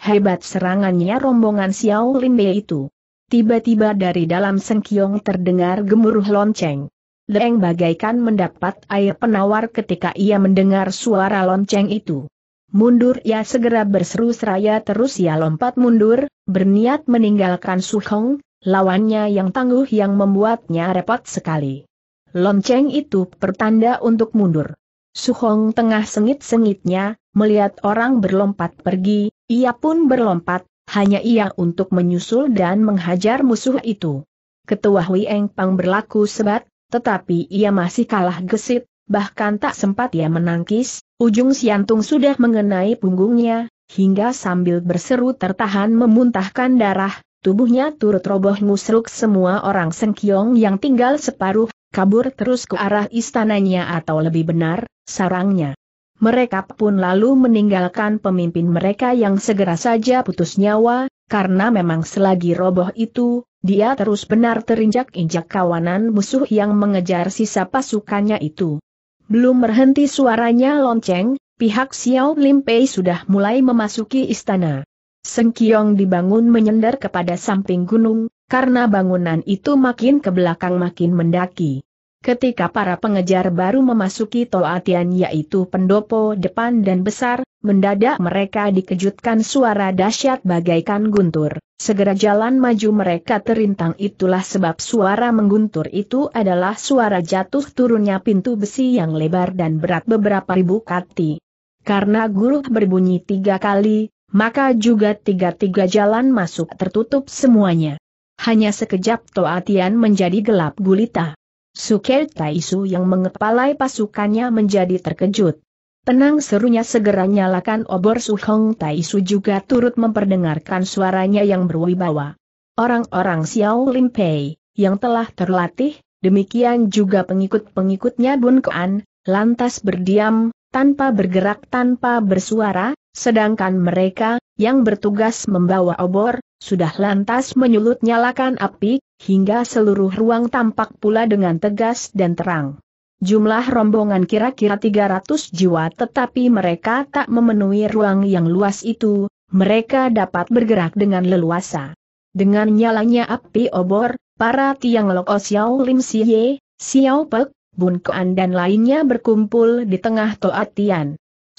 Hebat serangannya rombongan Xiao lin Limbe itu. Tiba-tiba dari dalam sengkiong terdengar gemuruh lonceng. Leng bagaikan mendapat air penawar ketika ia mendengar suara lonceng itu. Mundur ia segera berseru seraya terus ia ya lompat mundur, berniat meninggalkan Suhong, lawannya yang tangguh yang membuatnya repot sekali. Lonceng itu pertanda untuk mundur. Suhong tengah sengit-sengitnya, melihat orang berlompat pergi, ia pun berlompat, hanya ia untuk menyusul dan menghajar musuh itu. Ketua Hui Eng Pang berlaku sebat, tetapi ia masih kalah gesit, bahkan tak sempat ia menangkis, ujung siantung sudah mengenai punggungnya, hingga sambil berseru tertahan memuntahkan darah, tubuhnya turut roboh musruk semua orang Sengkiong yang tinggal separuh, kabur terus ke arah istananya atau lebih benar, sarangnya. Mereka pun lalu meninggalkan pemimpin mereka yang segera saja putus nyawa, karena memang selagi roboh itu, dia terus benar terinjak-injak kawanan musuh yang mengejar sisa pasukannya itu. Belum berhenti suaranya lonceng, pihak Xiao Lim Pei sudah mulai memasuki istana. Kiong dibangun menyender kepada samping gunung, karena bangunan itu makin ke belakang makin mendaki. Ketika para pengejar baru memasuki Toatian yaitu pendopo depan dan besar, Mendadak mereka dikejutkan suara dahsyat bagaikan guntur. Segera jalan maju mereka terintang itulah sebab suara mengguntur itu adalah suara jatuh turunnya pintu besi yang lebar dan berat beberapa ribu kati. Karena guru berbunyi tiga kali, maka juga tiga-tiga jalan masuk tertutup semuanya. Hanya sekejap Toatian menjadi gelap gulita. Suket Taisu yang mengepalai pasukannya menjadi terkejut. Tenang serunya segera nyalakan obor Su Hong Tai Su juga turut memperdengarkan suaranya yang berwibawa. Orang-orang Xiao Lim Pei, yang telah terlatih, demikian juga pengikut-pengikutnya Bun Kuan, lantas berdiam, tanpa bergerak tanpa bersuara, sedangkan mereka, yang bertugas membawa obor, sudah lantas menyulut nyalakan api, hingga seluruh ruang tampak pula dengan tegas dan terang. Jumlah rombongan kira-kira 300 jiwa tetapi mereka tak memenuhi ruang yang luas itu, mereka dapat bergerak dengan leluasa. Dengan nyalanya api obor, para tiang Loko oh Xiao Lim Siye, Xiao Pek, Bun Kuan dan lainnya berkumpul di tengah Toatian. Tian.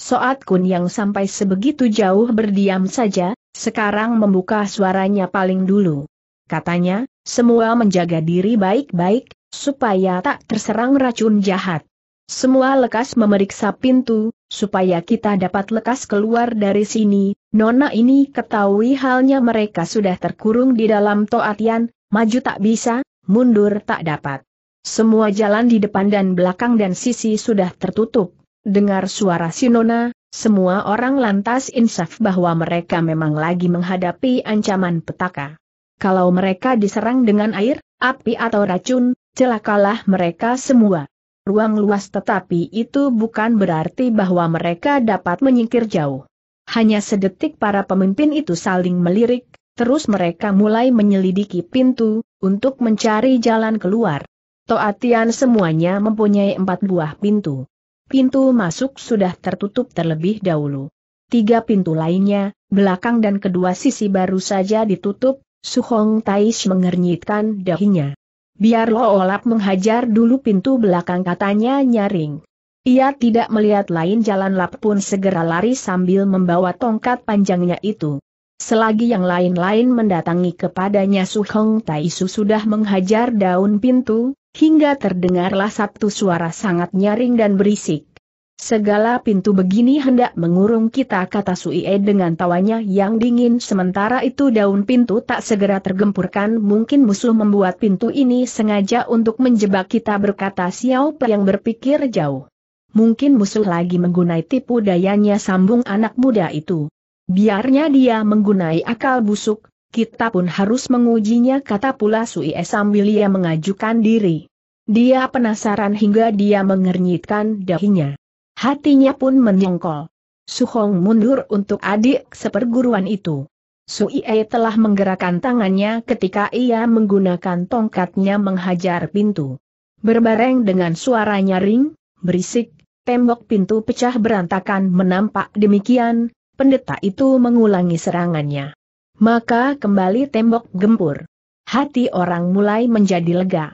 Soat Kun yang sampai sebegitu jauh berdiam saja, sekarang membuka suaranya paling dulu. Katanya, semua menjaga diri baik-baik, supaya tak terserang racun jahat. Semua lekas memeriksa pintu, supaya kita dapat lekas keluar dari sini, nona ini ketahui halnya mereka sudah terkurung di dalam toatian, maju tak bisa, mundur tak dapat. Semua jalan di depan dan belakang dan sisi sudah tertutup. Dengar suara si Nona, semua orang lantas insaf bahwa mereka memang lagi menghadapi ancaman petaka. Kalau mereka diserang dengan air, api atau racun, celakalah mereka semua. Ruang luas tetapi itu bukan berarti bahwa mereka dapat menyingkir jauh. Hanya sedetik para pemimpin itu saling melirik, terus mereka mulai menyelidiki pintu, untuk mencari jalan keluar. Toatian semuanya mempunyai empat buah pintu. Pintu masuk sudah tertutup terlebih dahulu. Tiga pintu lainnya, belakang dan kedua sisi baru saja ditutup, Suhong Taish mengernyitkan dahinya. Biar Lo Olap menghajar dulu pintu belakang katanya nyaring. Ia tidak melihat lain jalan Lap pun segera lari sambil membawa tongkat panjangnya itu. Selagi yang lain-lain mendatangi kepadanya Su Hong Tai Su sudah menghajar daun pintu, hingga terdengarlah satu suara sangat nyaring dan berisik. Segala pintu begini hendak mengurung kita kata Suie dengan tawanya yang dingin sementara itu daun pintu tak segera tergempurkan mungkin musuh membuat pintu ini sengaja untuk menjebak kita berkata Xiao Pe yang berpikir jauh. Mungkin musuh lagi menggunai tipu dayanya sambung anak muda itu. Biarnya dia menggunai akal busuk, kita pun harus mengujinya kata pula Suie sambil ia mengajukan diri. Dia penasaran hingga dia mengernyitkan dahinya. Hatinya pun menyengkol. hong mundur untuk adik seperguruan itu. Su-i-ae telah menggerakkan tangannya ketika ia menggunakan tongkatnya menghajar pintu. Berbareng dengan suara nyaring, berisik, tembok pintu pecah berantakan menampak demikian, pendeta itu mengulangi serangannya. Maka kembali tembok gempur. Hati orang mulai menjadi lega.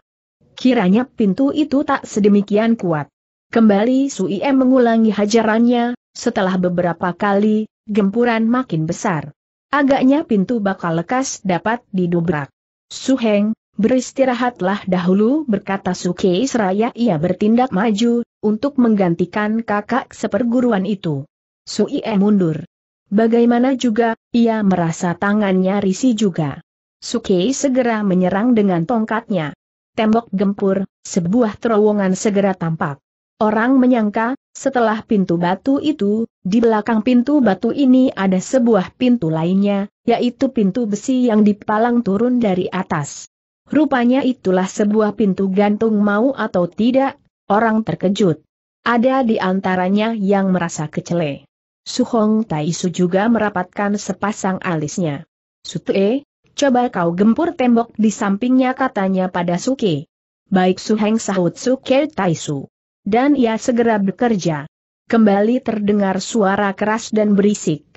Kiranya pintu itu tak sedemikian kuat. Kembali Suiem mengulangi hajarannya, setelah beberapa kali, gempuran makin besar. Agaknya pintu bakal lekas dapat didobrak. Suheng, beristirahatlah dahulu berkata Kei seraya ia bertindak maju, untuk menggantikan kakak seperguruan itu. Suie mundur. Bagaimana juga, ia merasa tangannya risi juga. Kei segera menyerang dengan tongkatnya. Tembok gempur, sebuah terowongan segera tampak. Orang menyangka, setelah pintu batu itu, di belakang pintu batu ini ada sebuah pintu lainnya, yaitu pintu besi yang dipalang turun dari atas. Rupanya itulah sebuah pintu gantung mau atau tidak, orang terkejut. Ada di antaranya yang merasa kecele. Suhong Taisu juga merapatkan sepasang alisnya. Sutue, coba kau gempur tembok di sampingnya katanya pada Suke. Baik Suheng sahut Suke Taisu dan ia segera bekerja. Kembali terdengar suara keras dan berisik.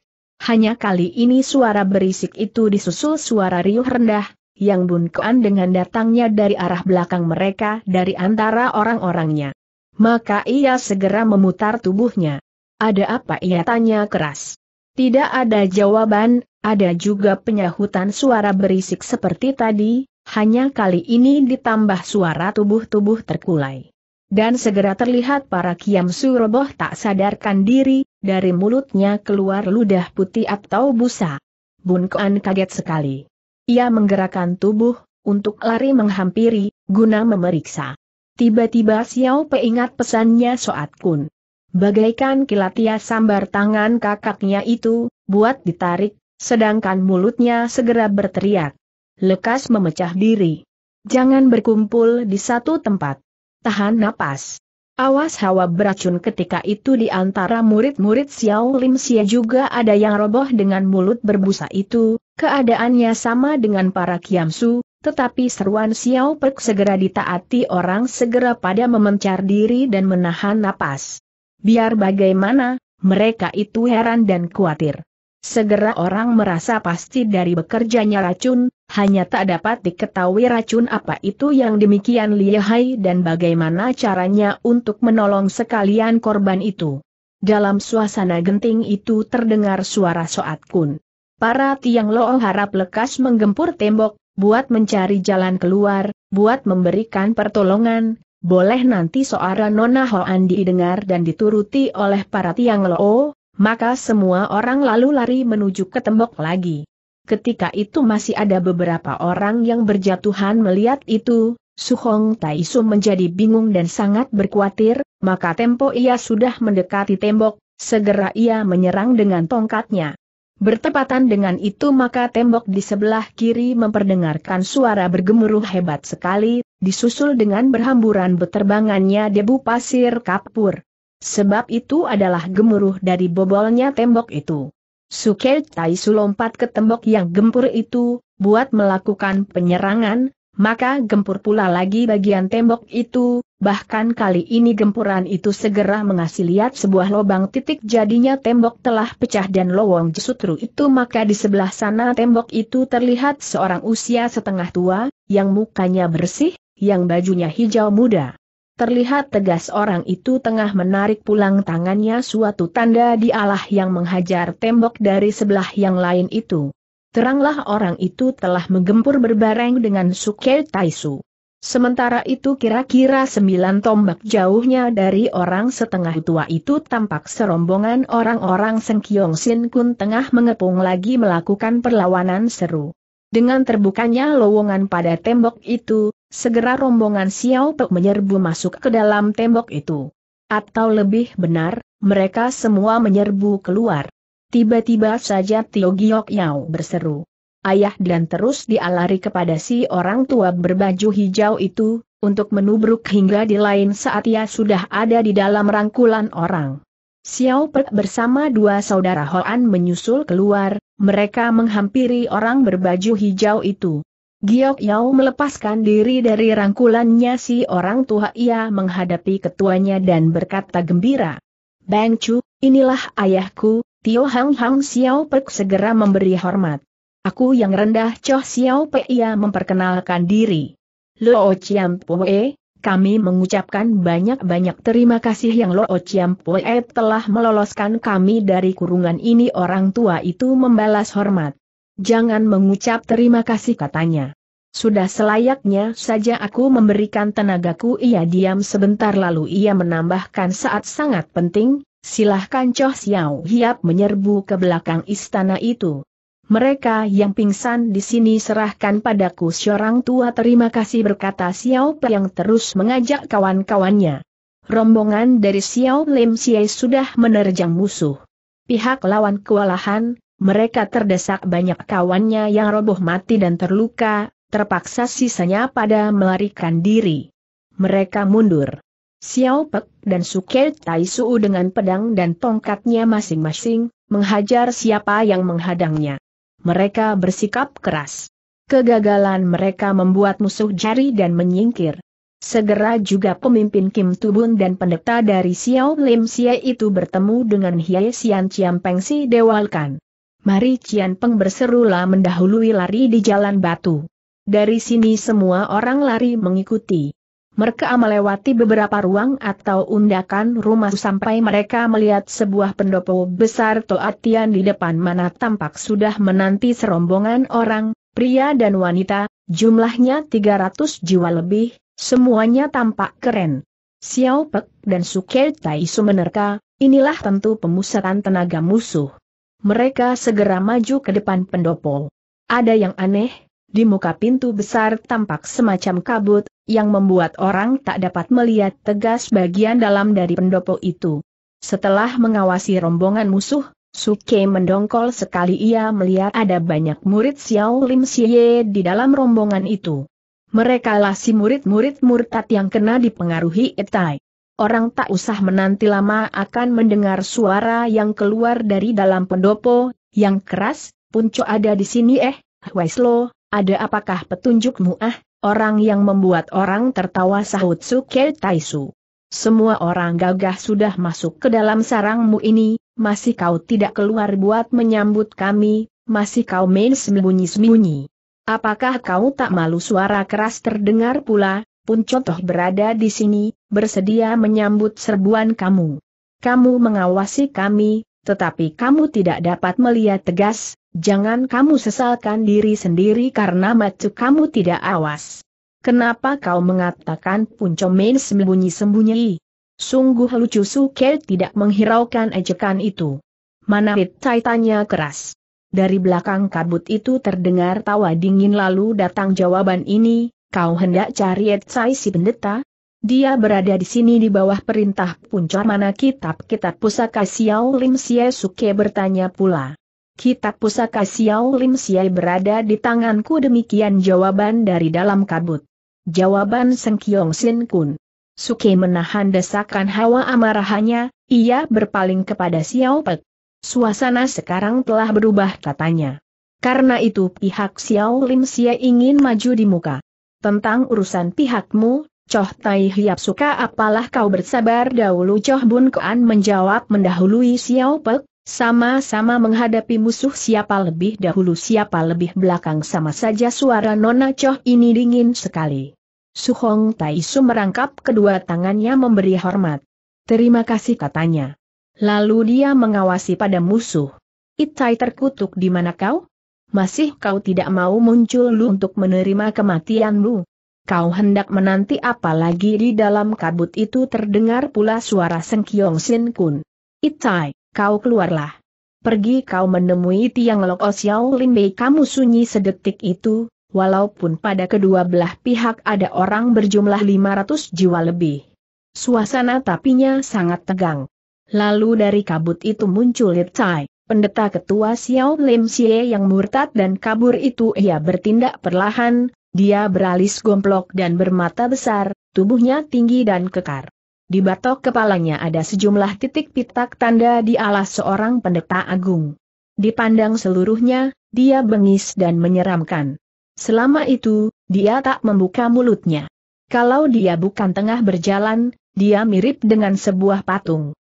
Hanya kali ini suara berisik itu disusul suara riuh rendah, yang bunkuan dengan datangnya dari arah belakang mereka dari antara orang-orangnya. Maka ia segera memutar tubuhnya. Ada apa ia tanya keras. Tidak ada jawaban, ada juga penyahutan suara berisik seperti tadi, hanya kali ini ditambah suara tubuh-tubuh terkulai. Dan segera terlihat para kiam suroboh tak sadarkan diri, dari mulutnya keluar ludah putih atau busa. Bun Koan kaget sekali. Ia menggerakkan tubuh, untuk lari menghampiri, guna memeriksa. Tiba-tiba Xiao peingat ingat pesannya Soat Kun. Bagaikan kilat ia sambar tangan kakaknya itu, buat ditarik, sedangkan mulutnya segera berteriak. Lekas memecah diri. Jangan berkumpul di satu tempat tahan napas. Awas hawa beracun ketika itu di antara murid-murid Xiao Lim Xie juga ada yang roboh dengan mulut berbusa itu, keadaannya sama dengan para kiamsu, tetapi seruan Xiao Pek segera ditaati orang segera pada memencar diri dan menahan napas. Biar bagaimana, mereka itu heran dan khawatir. Segera orang merasa pasti dari bekerjanya racun, hanya tak dapat diketahui racun apa itu yang demikian lihai dan bagaimana caranya untuk menolong sekalian korban itu. Dalam suasana genting itu terdengar suara soat kun. Para tiang loo harap lekas menggempur tembok, buat mencari jalan keluar, buat memberikan pertolongan, boleh nanti soara Nona Hoan didengar dan dituruti oleh para tiang loo, maka semua orang lalu lari menuju ke tembok lagi. Ketika itu masih ada beberapa orang yang berjatuhan melihat itu, Suhong Taisu menjadi bingung dan sangat berkhawatir, maka tempo ia sudah mendekati tembok, segera ia menyerang dengan tongkatnya. Bertepatan dengan itu maka tembok di sebelah kiri memperdengarkan suara bergemuruh hebat sekali, disusul dengan berhamburan beterbangannya debu pasir kapur. Sebab itu adalah gemuruh dari bobolnya tembok itu. Suke Taisu lompat ke tembok yang gempur itu, buat melakukan penyerangan, maka gempur pula lagi bagian tembok itu, bahkan kali ini gempuran itu segera mengasih lihat sebuah lubang titik jadinya tembok telah pecah dan lowong jesutru itu maka di sebelah sana tembok itu terlihat seorang usia setengah tua, yang mukanya bersih, yang bajunya hijau muda. Terlihat tegas orang itu tengah menarik pulang tangannya suatu tanda di Allah yang menghajar tembok dari sebelah yang lain itu. Teranglah orang itu telah menggempur berbareng dengan Suke Taisu. Sementara itu kira-kira sembilan tombak jauhnya dari orang setengah tua itu tampak serombongan orang-orang Sengkiong Sin Kun tengah mengepung lagi melakukan perlawanan seru. Dengan terbukanya lowongan pada tembok itu, Segera rombongan Xiao Pe menyerbu masuk ke dalam tembok itu. Atau lebih benar, mereka semua menyerbu keluar. Tiba-tiba saja Tio Giok Yao berseru. Ayah dan terus dialari kepada si orang tua berbaju hijau itu, untuk menubruk hingga di lain saat ia sudah ada di dalam rangkulan orang. Xiao Pek bersama dua saudara Hoan menyusul keluar, mereka menghampiri orang berbaju hijau itu. Giok Yao melepaskan diri dari rangkulannya si orang tua ia menghadapi ketuanya dan berkata gembira. Bang Chu, inilah ayahku, Tio Hang Hang Xiao Pek segera memberi hormat. Aku yang rendah Cho Xiao Pek ia memperkenalkan diri. Lo Chiam Pue, kami mengucapkan banyak-banyak terima kasih yang Lo Chiam Pue telah meloloskan kami dari kurungan ini orang tua itu membalas hormat jangan mengucap terima kasih katanya. Sudah selayaknya saja aku memberikan tenagaku ia diam sebentar lalu ia menambahkan saat sangat penting, silahkan Choh Xiao Hiap menyerbu ke belakang istana itu. Mereka yang pingsan di sini serahkan padaku seorang tua terima kasih berkata Xiao Pe yang terus mengajak kawan-kawannya. Rombongan dari Xiao Lim Xie sudah menerjang musuh. Pihak lawan kewalahan, mereka terdesak banyak kawannya yang roboh mati dan terluka, terpaksa sisanya pada melarikan diri. Mereka mundur. Xiao Pek dan Suke Tai Su dengan pedang dan tongkatnya masing-masing, menghajar siapa yang menghadangnya. Mereka bersikap keras. Kegagalan mereka membuat musuh jari dan menyingkir. Segera juga pemimpin Kim Tubun dan pendeta dari Xiao Lim Xie itu bertemu dengan Hye Xian Chiam Peng Si Dewalkan. Mari Cian Peng berserulah mendahului lari di jalan batu. Dari sini semua orang lari mengikuti. Mereka melewati beberapa ruang atau undakan rumah sampai mereka melihat sebuah pendopo besar Toatian di depan mana tampak sudah menanti serombongan orang, pria dan wanita, jumlahnya 300 jiwa lebih, semuanya tampak keren. Xiao Pek dan Suke Tai Sumenerka, inilah tentu pemusatan tenaga musuh mereka segera maju ke depan pendopo. Ada yang aneh, di muka pintu besar tampak semacam kabut, yang membuat orang tak dapat melihat tegas bagian dalam dari pendopo itu. Setelah mengawasi rombongan musuh, Suke mendongkol sekali ia melihat ada banyak murid Xiao Lim Xie di dalam rombongan itu. Mereka lah si murid-murid murtad yang kena dipengaruhi Etai orang tak usah menanti lama akan mendengar suara yang keluar dari dalam pendopo, yang keras, punco ada di sini eh, Weslo, ada apakah petunjukmu ah, orang yang membuat orang tertawa sahut Suke Taisu. Semua orang gagah sudah masuk ke dalam sarangmu ini, masih kau tidak keluar buat menyambut kami, masih kau main sembunyi-sembunyi. Apakah kau tak malu suara keras terdengar pula, pun contoh berada di sini, bersedia menyambut serbuan kamu. Kamu mengawasi kami, tetapi kamu tidak dapat melihat tegas, jangan kamu sesalkan diri sendiri karena macu kamu tidak awas. Kenapa kau mengatakan Punco Main sembunyi-sembunyi? Sungguh lucu Suke tidak menghiraukan ejekan itu. Mana Tai tanya keras. Dari belakang kabut itu terdengar tawa dingin lalu datang jawaban ini, Kau hendak cari Etsai si pendeta? Dia berada di sini di bawah perintah puncak mana kitab-kitab pusaka Xiao Lim Xie Suke bertanya pula. Kitab pusaka Xiao Lim Sia berada di tanganku demikian jawaban dari dalam kabut. Jawaban Seng Kiong Sin Kun. Suke menahan desakan hawa amarahannya, ia berpaling kepada Xiao Pek. Suasana sekarang telah berubah katanya. Karena itu pihak Xiao Lim Sia ingin maju di muka. Tentang urusan pihakmu, Coh Tai Hiap suka apalah kau bersabar dahulu Coh Bun Kuan menjawab mendahului Xiao Pek, sama-sama menghadapi musuh siapa lebih dahulu siapa lebih belakang sama saja suara Nona Coh ini dingin sekali. Suhong Taisu merangkap kedua tangannya memberi hormat. Terima kasih katanya. Lalu dia mengawasi pada musuh. Itai terkutuk di mana kau? masih kau tidak mau muncul lu untuk menerima kematianmu. Kau hendak menanti apa lagi di dalam kabut itu terdengar pula suara Sengkiong Sin Kun. Itai, kau keluarlah. Pergi kau menemui tiang Lok oh Xiao Limbei kamu sunyi sedetik itu, walaupun pada kedua belah pihak ada orang berjumlah 500 jiwa lebih. Suasana tapinya sangat tegang. Lalu dari kabut itu muncul Itai, Pendeta ketua Xiao Lim Xie yang murtad dan kabur itu ia bertindak perlahan, dia beralis gomplok dan bermata besar, tubuhnya tinggi dan kekar. Di batok kepalanya ada sejumlah titik pitak tanda di alas seorang pendeta agung. Dipandang seluruhnya, dia bengis dan menyeramkan. Selama itu, dia tak membuka mulutnya. Kalau dia bukan tengah berjalan, dia mirip dengan sebuah patung.